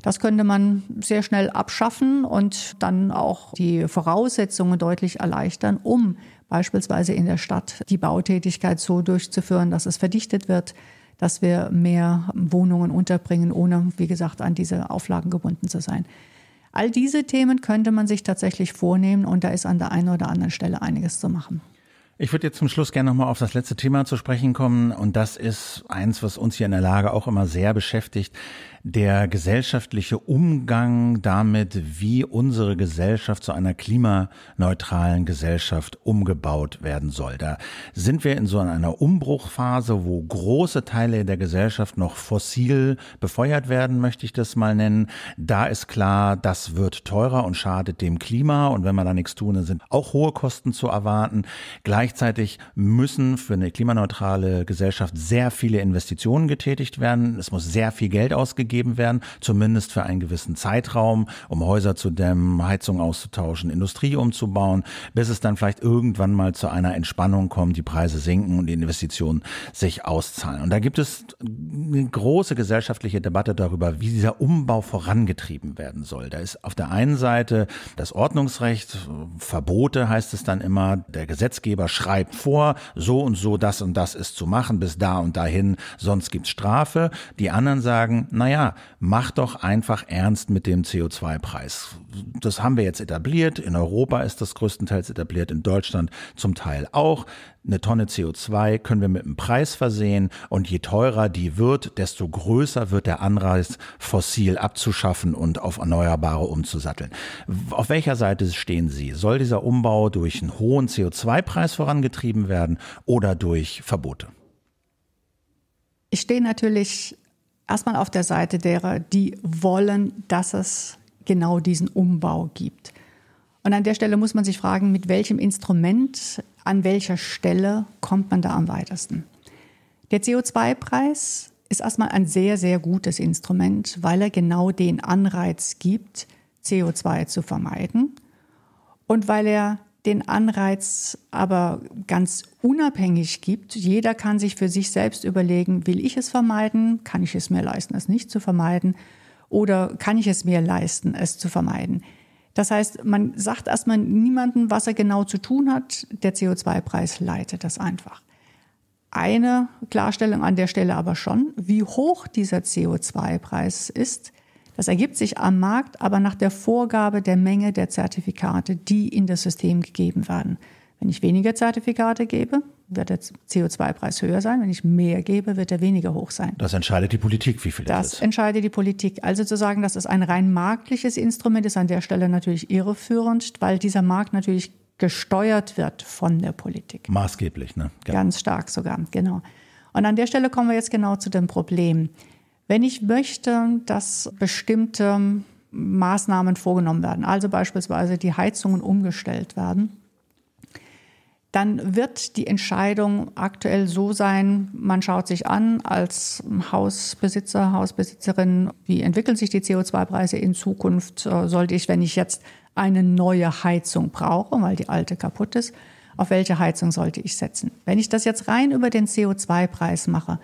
Das könnte man sehr schnell abschaffen und dann auch die Voraussetzungen deutlich erleichtern, um beispielsweise in der Stadt die Bautätigkeit so durchzuführen, dass es verdichtet wird, dass wir mehr Wohnungen unterbringen, ohne, wie gesagt, an diese Auflagen gebunden zu sein. All diese Themen könnte man sich tatsächlich vornehmen und da ist an der einen oder anderen Stelle einiges zu machen. Ich würde jetzt zum Schluss gerne nochmal auf das letzte Thema zu sprechen kommen und das ist eins, was uns hier in der Lage auch immer sehr beschäftigt der gesellschaftliche Umgang damit, wie unsere Gesellschaft zu einer klimaneutralen Gesellschaft umgebaut werden soll. Da sind wir in so einer Umbruchphase, wo große Teile der Gesellschaft noch fossil befeuert werden, möchte ich das mal nennen. Da ist klar, das wird teurer und schadet dem Klima. Und wenn wir da nichts tun, dann sind auch hohe Kosten zu erwarten. Gleichzeitig müssen für eine klimaneutrale Gesellschaft sehr viele Investitionen getätigt werden. Es muss sehr viel Geld ausgegeben freigegeben werden, zumindest für einen gewissen Zeitraum, um Häuser zu dämmen, Heizung auszutauschen, Industrie umzubauen, bis es dann vielleicht irgendwann mal zu einer Entspannung kommt, die Preise sinken und die Investitionen sich auszahlen. Und da gibt es eine große gesellschaftliche Debatte darüber, wie dieser Umbau vorangetrieben werden soll. Da ist auf der einen Seite das Ordnungsrecht, Verbote heißt es dann immer, der Gesetzgeber schreibt vor, so und so, das und das ist zu machen, bis da und dahin, sonst gibt es Strafe. Die anderen sagen, naja, naja, mach doch einfach ernst mit dem CO2-Preis. Das haben wir jetzt etabliert. In Europa ist das größtenteils etabliert, in Deutschland zum Teil auch. Eine Tonne CO2 können wir mit einem Preis versehen und je teurer die wird, desto größer wird der Anreiz, fossil abzuschaffen und auf Erneuerbare umzusatteln. Auf welcher Seite stehen Sie? Soll dieser Umbau durch einen hohen CO2-Preis vorangetrieben werden oder durch Verbote? Ich stehe natürlich erstmal auf der Seite derer, die wollen, dass es genau diesen Umbau gibt. Und an der Stelle muss man sich fragen, mit welchem Instrument, an welcher Stelle kommt man da am weitesten? Der CO2-Preis ist erstmal ein sehr, sehr gutes Instrument, weil er genau den Anreiz gibt, CO2 zu vermeiden und weil er den Anreiz aber ganz unabhängig gibt. Jeder kann sich für sich selbst überlegen, will ich es vermeiden, kann ich es mir leisten, es nicht zu vermeiden oder kann ich es mir leisten, es zu vermeiden. Das heißt, man sagt erstmal niemandem, was er genau zu tun hat. Der CO2-Preis leitet das einfach. Eine Klarstellung an der Stelle aber schon, wie hoch dieser CO2-Preis ist, das ergibt sich am Markt, aber nach der Vorgabe der Menge der Zertifikate, die in das System gegeben werden. Wenn ich weniger Zertifikate gebe, wird der CO2-Preis höher sein. Wenn ich mehr gebe, wird er weniger hoch sein. Das entscheidet die Politik, wie viel das ist. Das entscheidet die Politik. Also zu sagen, dass es ein rein marktliches Instrument ist, an der Stelle natürlich irreführend, weil dieser Markt natürlich gesteuert wird von der Politik. Maßgeblich, ne? Ja. Ganz stark sogar, genau. Und an der Stelle kommen wir jetzt genau zu dem Problem. Wenn ich möchte, dass bestimmte Maßnahmen vorgenommen werden, also beispielsweise die Heizungen umgestellt werden, dann wird die Entscheidung aktuell so sein, man schaut sich an als Hausbesitzer, Hausbesitzerin, wie entwickeln sich die CO2-Preise in Zukunft, äh, sollte ich, wenn ich jetzt eine neue Heizung brauche, weil die alte kaputt ist, auf welche Heizung sollte ich setzen? Wenn ich das jetzt rein über den CO2-Preis mache,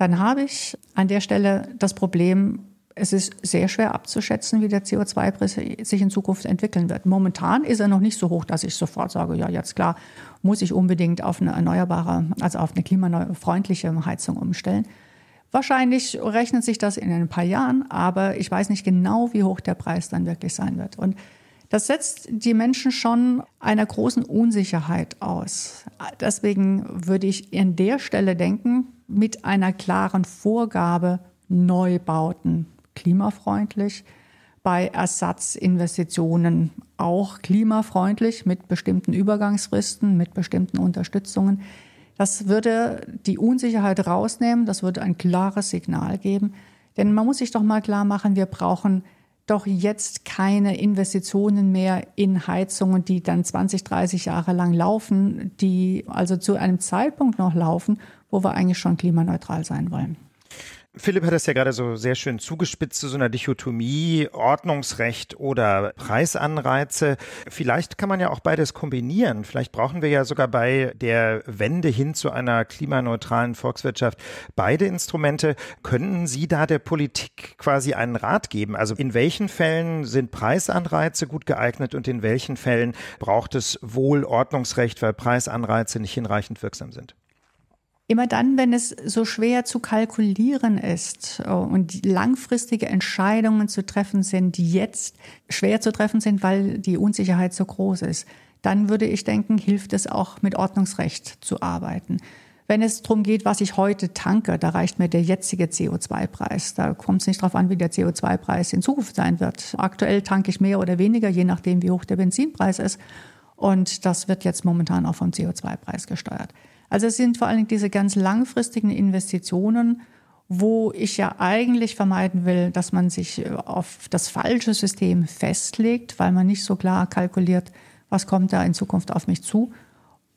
dann habe ich an der Stelle das Problem, es ist sehr schwer abzuschätzen, wie der CO2-Preis sich in Zukunft entwickeln wird. Momentan ist er noch nicht so hoch, dass ich sofort sage, ja, jetzt klar, muss ich unbedingt auf eine erneuerbare, also auf eine klimafreundliche Heizung umstellen. Wahrscheinlich rechnet sich das in ein paar Jahren, aber ich weiß nicht genau, wie hoch der Preis dann wirklich sein wird. Und das setzt die Menschen schon einer großen Unsicherheit aus. Deswegen würde ich an der Stelle denken, mit einer klaren Vorgabe Neubauten klimafreundlich, bei Ersatzinvestitionen auch klimafreundlich mit bestimmten Übergangsfristen, mit bestimmten Unterstützungen. Das würde die Unsicherheit rausnehmen, das würde ein klares Signal geben. Denn man muss sich doch mal klar machen, wir brauchen doch jetzt keine Investitionen mehr in Heizungen, die dann 20, 30 Jahre lang laufen, die also zu einem Zeitpunkt noch laufen, wo wir eigentlich schon klimaneutral sein wollen. Philipp hat das ja gerade so sehr schön zugespitzt zu so einer Dichotomie, Ordnungsrecht oder Preisanreize. Vielleicht kann man ja auch beides kombinieren. Vielleicht brauchen wir ja sogar bei der Wende hin zu einer klimaneutralen Volkswirtschaft beide Instrumente. Können Sie da der Politik quasi einen Rat geben? Also in welchen Fällen sind Preisanreize gut geeignet und in welchen Fällen braucht es wohl Ordnungsrecht, weil Preisanreize nicht hinreichend wirksam sind? Immer dann, wenn es so schwer zu kalkulieren ist oh, und langfristige Entscheidungen zu treffen sind, die jetzt schwer zu treffen sind, weil die Unsicherheit so groß ist, dann würde ich denken, hilft es auch mit Ordnungsrecht zu arbeiten. Wenn es darum geht, was ich heute tanke, da reicht mir der jetzige CO2-Preis. Da kommt es nicht darauf an, wie der CO2-Preis in Zukunft sein wird. Aktuell tanke ich mehr oder weniger, je nachdem, wie hoch der Benzinpreis ist. Und das wird jetzt momentan auch vom CO2-Preis gesteuert. Also es sind vor allen Dingen diese ganz langfristigen Investitionen, wo ich ja eigentlich vermeiden will, dass man sich äh, auf das falsche System festlegt, weil man nicht so klar kalkuliert, was kommt da in Zukunft auf mich zu.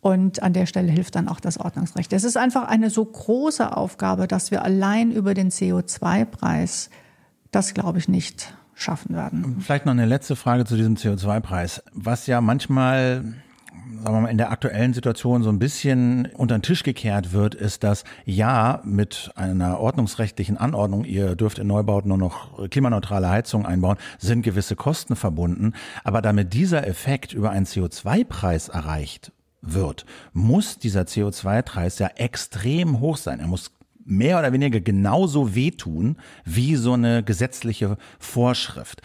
Und an der Stelle hilft dann auch das Ordnungsrecht. Es ist einfach eine so große Aufgabe, dass wir allein über den CO2-Preis das, glaube ich, nicht schaffen werden. Vielleicht noch eine letzte Frage zu diesem CO2-Preis. Was ja manchmal sagen wir mal, in der aktuellen Situation so ein bisschen unter den Tisch gekehrt wird, ist, dass ja, mit einer ordnungsrechtlichen Anordnung, ihr dürft in Neubauten nur noch klimaneutrale Heizungen einbauen, sind gewisse Kosten verbunden. Aber damit dieser Effekt über einen CO2-Preis erreicht wird, muss dieser CO2-Preis ja extrem hoch sein. Er muss mehr oder weniger genauso wehtun wie so eine gesetzliche Vorschrift.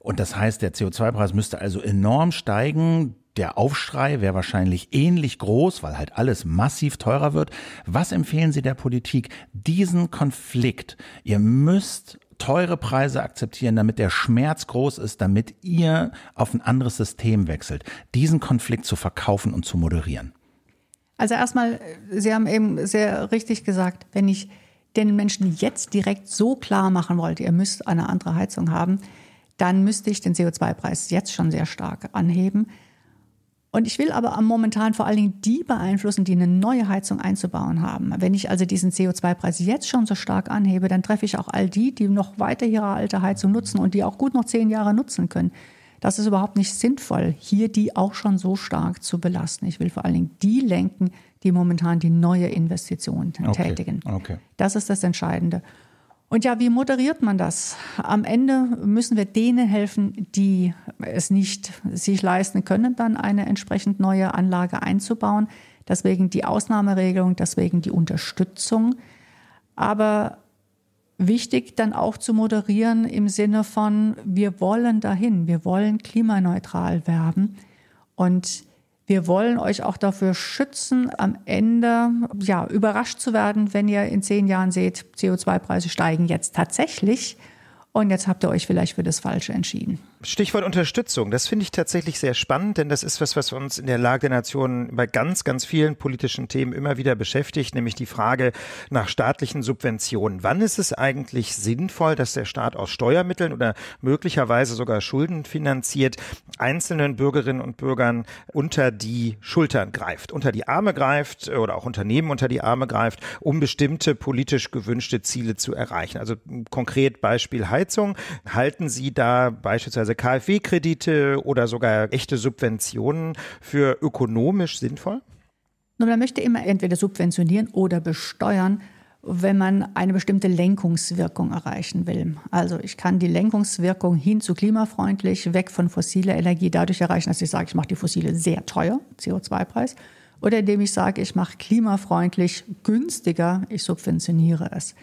Und das heißt, der CO2-Preis müsste also enorm steigen, der Aufschrei wäre wahrscheinlich ähnlich groß, weil halt alles massiv teurer wird. Was empfehlen Sie der Politik? Diesen Konflikt. Ihr müsst teure Preise akzeptieren, damit der Schmerz groß ist, damit ihr auf ein anderes System wechselt. Diesen Konflikt zu verkaufen und zu moderieren. Also erstmal, äh, Sie haben eben sehr richtig gesagt, wenn ich den Menschen jetzt direkt so klar machen wollte, ihr müsst eine andere Heizung haben, dann müsste ich den CO2-Preis jetzt schon sehr stark anheben. Und ich will aber momentan vor allen Dingen die beeinflussen, die eine neue Heizung einzubauen haben. Wenn ich also diesen CO2-Preis jetzt schon so stark anhebe, dann treffe ich auch all die, die noch weiter ihre alte Heizung nutzen und die auch gut noch zehn Jahre nutzen können. Das ist überhaupt nicht sinnvoll, hier die auch schon so stark zu belasten. Ich will vor allen Dingen die lenken, die momentan die neue Investition okay. tätigen. Okay. Das ist das Entscheidende. Und ja, wie moderiert man das? Am Ende müssen wir denen helfen, die es nicht sich leisten können, dann eine entsprechend neue Anlage einzubauen. Deswegen die Ausnahmeregelung, deswegen die Unterstützung. Aber wichtig dann auch zu moderieren im Sinne von, wir wollen dahin, wir wollen klimaneutral werden. Und wir wollen euch auch dafür schützen, am Ende ja, überrascht zu werden, wenn ihr in zehn Jahren seht, CO2-Preise steigen jetzt tatsächlich. Und jetzt habt ihr euch vielleicht für das Falsche entschieden. Stichwort Unterstützung, das finde ich tatsächlich sehr spannend, denn das ist was, was uns in der Lage der Nationen bei ganz, ganz vielen politischen Themen immer wieder beschäftigt, nämlich die Frage nach staatlichen Subventionen. Wann ist es eigentlich sinnvoll, dass der Staat aus Steuermitteln oder möglicherweise sogar Schulden finanziert einzelnen Bürgerinnen und Bürgern unter die Schultern greift, unter die Arme greift oder auch Unternehmen unter die Arme greift, um bestimmte politisch gewünschte Ziele zu erreichen? Also konkret Beispiel Heizung. Halten Sie da beispielsweise beispielsweise also KfW-Kredite oder sogar echte Subventionen für ökonomisch sinnvoll? Nun, man möchte immer entweder subventionieren oder besteuern, wenn man eine bestimmte Lenkungswirkung erreichen will. Also ich kann die Lenkungswirkung hin zu klimafreundlich, weg von fossiler Energie dadurch erreichen, dass ich sage, ich mache die fossile sehr teuer, CO2-Preis, oder indem ich sage, ich mache klimafreundlich günstiger, ich subventioniere es.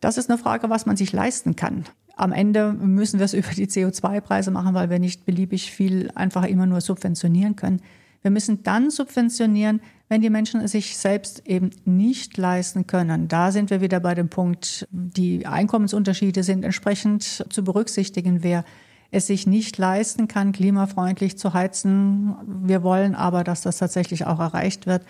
Das ist eine Frage, was man sich leisten kann am Ende müssen wir es [laughs] über die CO2-Preise machen, weil wir nicht beliebig viel einfach immer nur subventionieren können. Wir müssen dann subventionieren, wenn die Menschen es sich selbst eben nicht leisten können. Da sind wir wieder bei dem Punkt, die Einkommensunterschiede sind entsprechend zu berücksichtigen. Wer es sich nicht leisten kann, klimafreundlich zu heizen, wir wollen aber, dass das tatsächlich auch erreicht wird,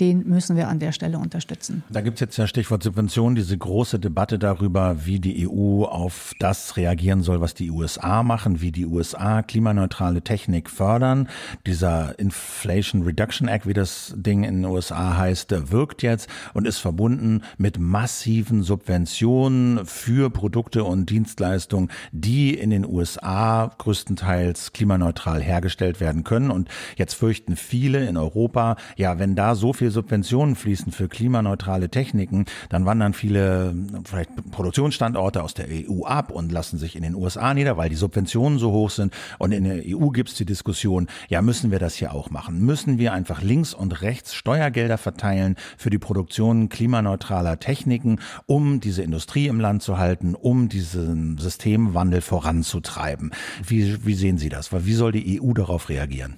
den müssen wir an der Stelle unterstützen. Da gibt es jetzt ja Stichwort Subventionen, diese große Debatte darüber, wie die EU auf das reagieren soll, was die USA machen, wie die USA klimaneutrale Technik fördern. Dieser Inflation Reduction Act, wie das Ding in den USA heißt, wirkt jetzt und ist verbunden mit massiven Subventionen für Produkte und Dienstleistungen, die in den USA größtenteils klimaneutral hergestellt werden können. Und jetzt fürchten viele in Europa, ja, wenn da so viel Subventionen fließen für klimaneutrale Techniken, dann wandern viele vielleicht Produktionsstandorte aus der EU ab und lassen sich in den USA nieder, weil die Subventionen so hoch sind. Und in der EU gibt es die Diskussion, ja, müssen wir das hier auch machen? Müssen wir einfach links und rechts Steuergelder verteilen für die Produktion klimaneutraler Techniken, um diese Industrie im Land zu halten, um diesen Systemwandel voranzutreiben? Wie, wie sehen Sie das? Wie soll die EU darauf reagieren?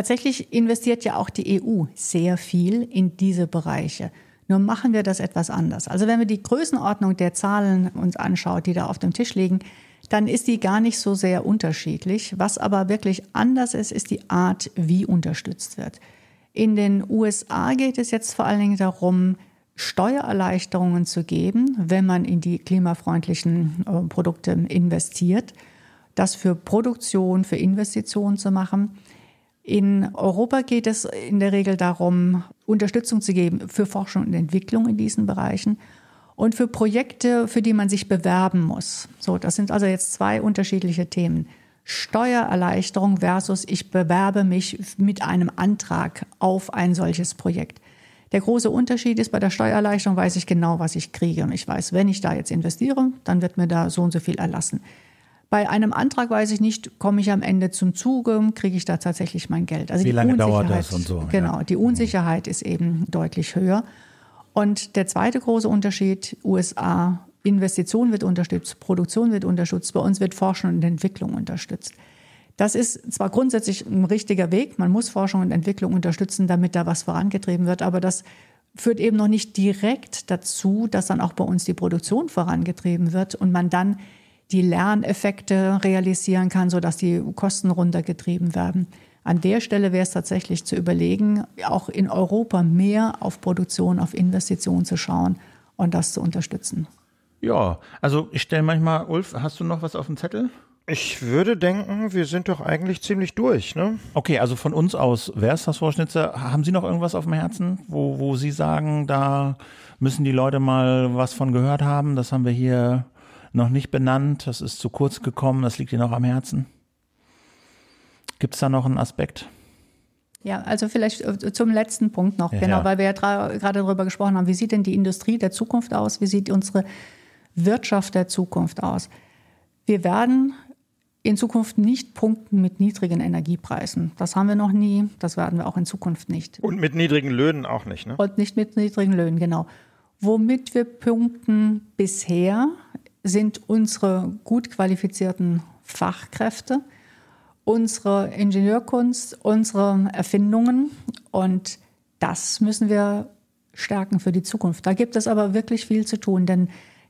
Tatsächlich investiert ja auch die EU sehr viel in diese Bereiche. Nur machen wir das etwas anders. Also wenn wir die Größenordnung der Zahlen uns anschaut, die da auf dem Tisch liegen, dann ist die gar nicht so sehr unterschiedlich. Was aber wirklich anders ist, ist die Art, wie unterstützt wird. In den USA geht es jetzt vor allen Dingen darum, Steuererleichterungen zu geben, wenn man in die klimafreundlichen äh, Produkte investiert, das für Produktion, für Investitionen zu machen. In Europa geht es in der Regel darum, Unterstützung zu geben für Forschung und Entwicklung in diesen Bereichen und für Projekte, für die man sich bewerben muss. So, das sind also jetzt zwei unterschiedliche Themen. Steuererleichterung versus ich bewerbe mich mit einem Antrag auf ein solches Projekt. Der große Unterschied ist, bei der Steuererleichterung weiß ich genau, was ich kriege. Und ich weiß, wenn ich da jetzt investiere, dann wird mir da so und so viel erlassen. Bei einem Antrag weiß ich nicht, komme ich am Ende zum Zuge, kriege ich da tatsächlich mein Geld. Also Wie lange dauert das und so? Genau, ja. die mhm. Unsicherheit ist eben deutlich höher. Und der zweite große Unterschied, USA, Investition wird unterstützt, Produktion wird unterstützt, bei uns wird Forschung und Entwicklung unterstützt. Das ist zwar grundsätzlich ein richtiger Weg, man muss Forschung und Entwicklung unterstützen, damit da was vorangetrieben wird, aber das führt eben noch nicht direkt dazu, dass dann auch bei uns die Produktion vorangetrieben wird und man dann die Lerneffekte realisieren kann, sodass die Kosten runtergetrieben werden. An der Stelle wäre es tatsächlich zu überlegen, auch in Europa mehr auf Produktion, auf Investitionen zu schauen und das zu unterstützen. Ja, also ich stelle manchmal, Ulf, hast du noch was auf dem Zettel? Ich würde denken, wir sind doch eigentlich ziemlich durch, ne? Okay, also von uns aus wäre es das, Frau Schnitzer. Haben Sie noch irgendwas auf dem Herzen, wo, wo Sie sagen, da müssen die Leute mal was von gehört haben? Das haben wir hier noch nicht benannt, das ist zu kurz gekommen, das liegt dir noch am Herzen? Gibt es da noch einen Aspekt? Ja, also vielleicht äh, zum letzten Punkt noch, ja, genau, ja. weil wir ja gerade darüber gesprochen haben, wie sieht denn die Industrie der Zukunft aus, wie sieht unsere Wirtschaft der Zukunft aus? Wir werden in Zukunft nicht punkten mit niedrigen Energiepreisen. Das haben wir noch nie, das werden wir auch in Zukunft nicht. Und mit niedrigen Löhnen auch nicht, ne? Und nicht mit niedrigen Löhnen, genau. Womit wir punkten bisher sind unsere gut qualifizierten Fachkräfte, unsere Ingenieurkunst, unsere Erfindungen und das müssen wir stärken für die Zukunft. Da gibt es aber wirklich viel zu tun, denn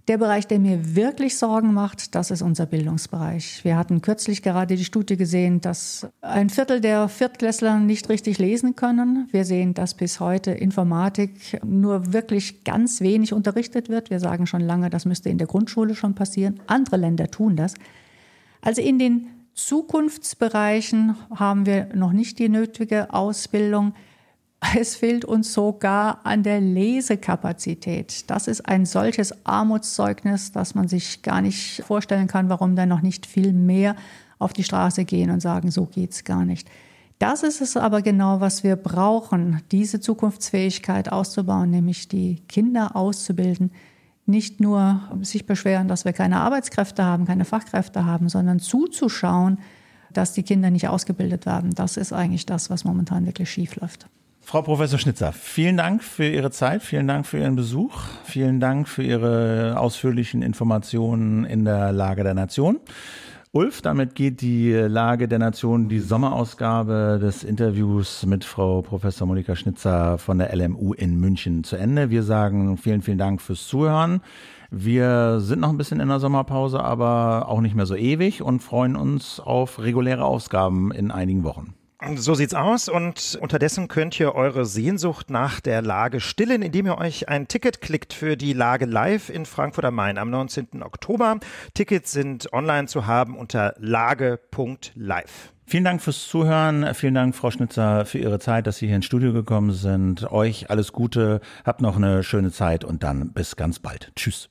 der Bereich, der mir wirklich Sorgen macht, das ist unser Bildungsbereich. Wir hatten kürzlich gerade die Studie gesehen, dass ein Viertel der Viertklässler nicht richtig lesen können. Wir sehen, dass bis heute Informatik nur wirklich ganz wenig unterrichtet wird. Wir sagen schon lange, das müsste in der Grundschule schon passieren. Andere Länder tun das. Also in den Zukunftsbereichen haben wir noch nicht die nötige Ausbildung. Es fehlt uns sogar an der Lesekapazität. Das ist ein solches Armutszeugnis, dass man sich gar nicht vorstellen kann, warum da noch nicht viel mehr auf die Straße gehen und sagen, so geht's gar nicht. Das ist es aber genau, was wir brauchen, diese Zukunftsfähigkeit auszubauen, nämlich die Kinder auszubilden. Nicht nur sich beschweren, dass wir keine Arbeitskräfte haben, keine Fachkräfte haben, sondern zuzuschauen, dass die Kinder nicht ausgebildet werden. Das ist eigentlich das, was momentan wirklich schief läuft. Frau Professor Schnitzer, vielen Dank für Ihre Zeit, vielen Dank für Ihren Besuch, vielen Dank für Ihre ausführlichen Informationen in der Lage der Nation. Ulf, damit geht die Lage der Nation, die Sommerausgabe des Interviews mit Frau Professor Monika Schnitzer von der LMU in München zu Ende. Wir sagen vielen, vielen Dank fürs Zuhören. Wir sind noch ein bisschen in der Sommerpause, aber auch nicht mehr so ewig und freuen uns auf reguläre Ausgaben in einigen Wochen. So sieht's aus und unterdessen könnt ihr eure Sehnsucht nach der Lage stillen, indem ihr euch ein Ticket klickt für die Lage live in Frankfurt am Main am 19. Oktober. Tickets sind online zu haben unter lage.live. Vielen Dank fürs Zuhören. Vielen Dank, Frau Schnitzer, für Ihre Zeit, dass Sie hier ins Studio gekommen sind. Euch alles Gute. Habt noch eine schöne Zeit und dann bis ganz bald. Tschüss.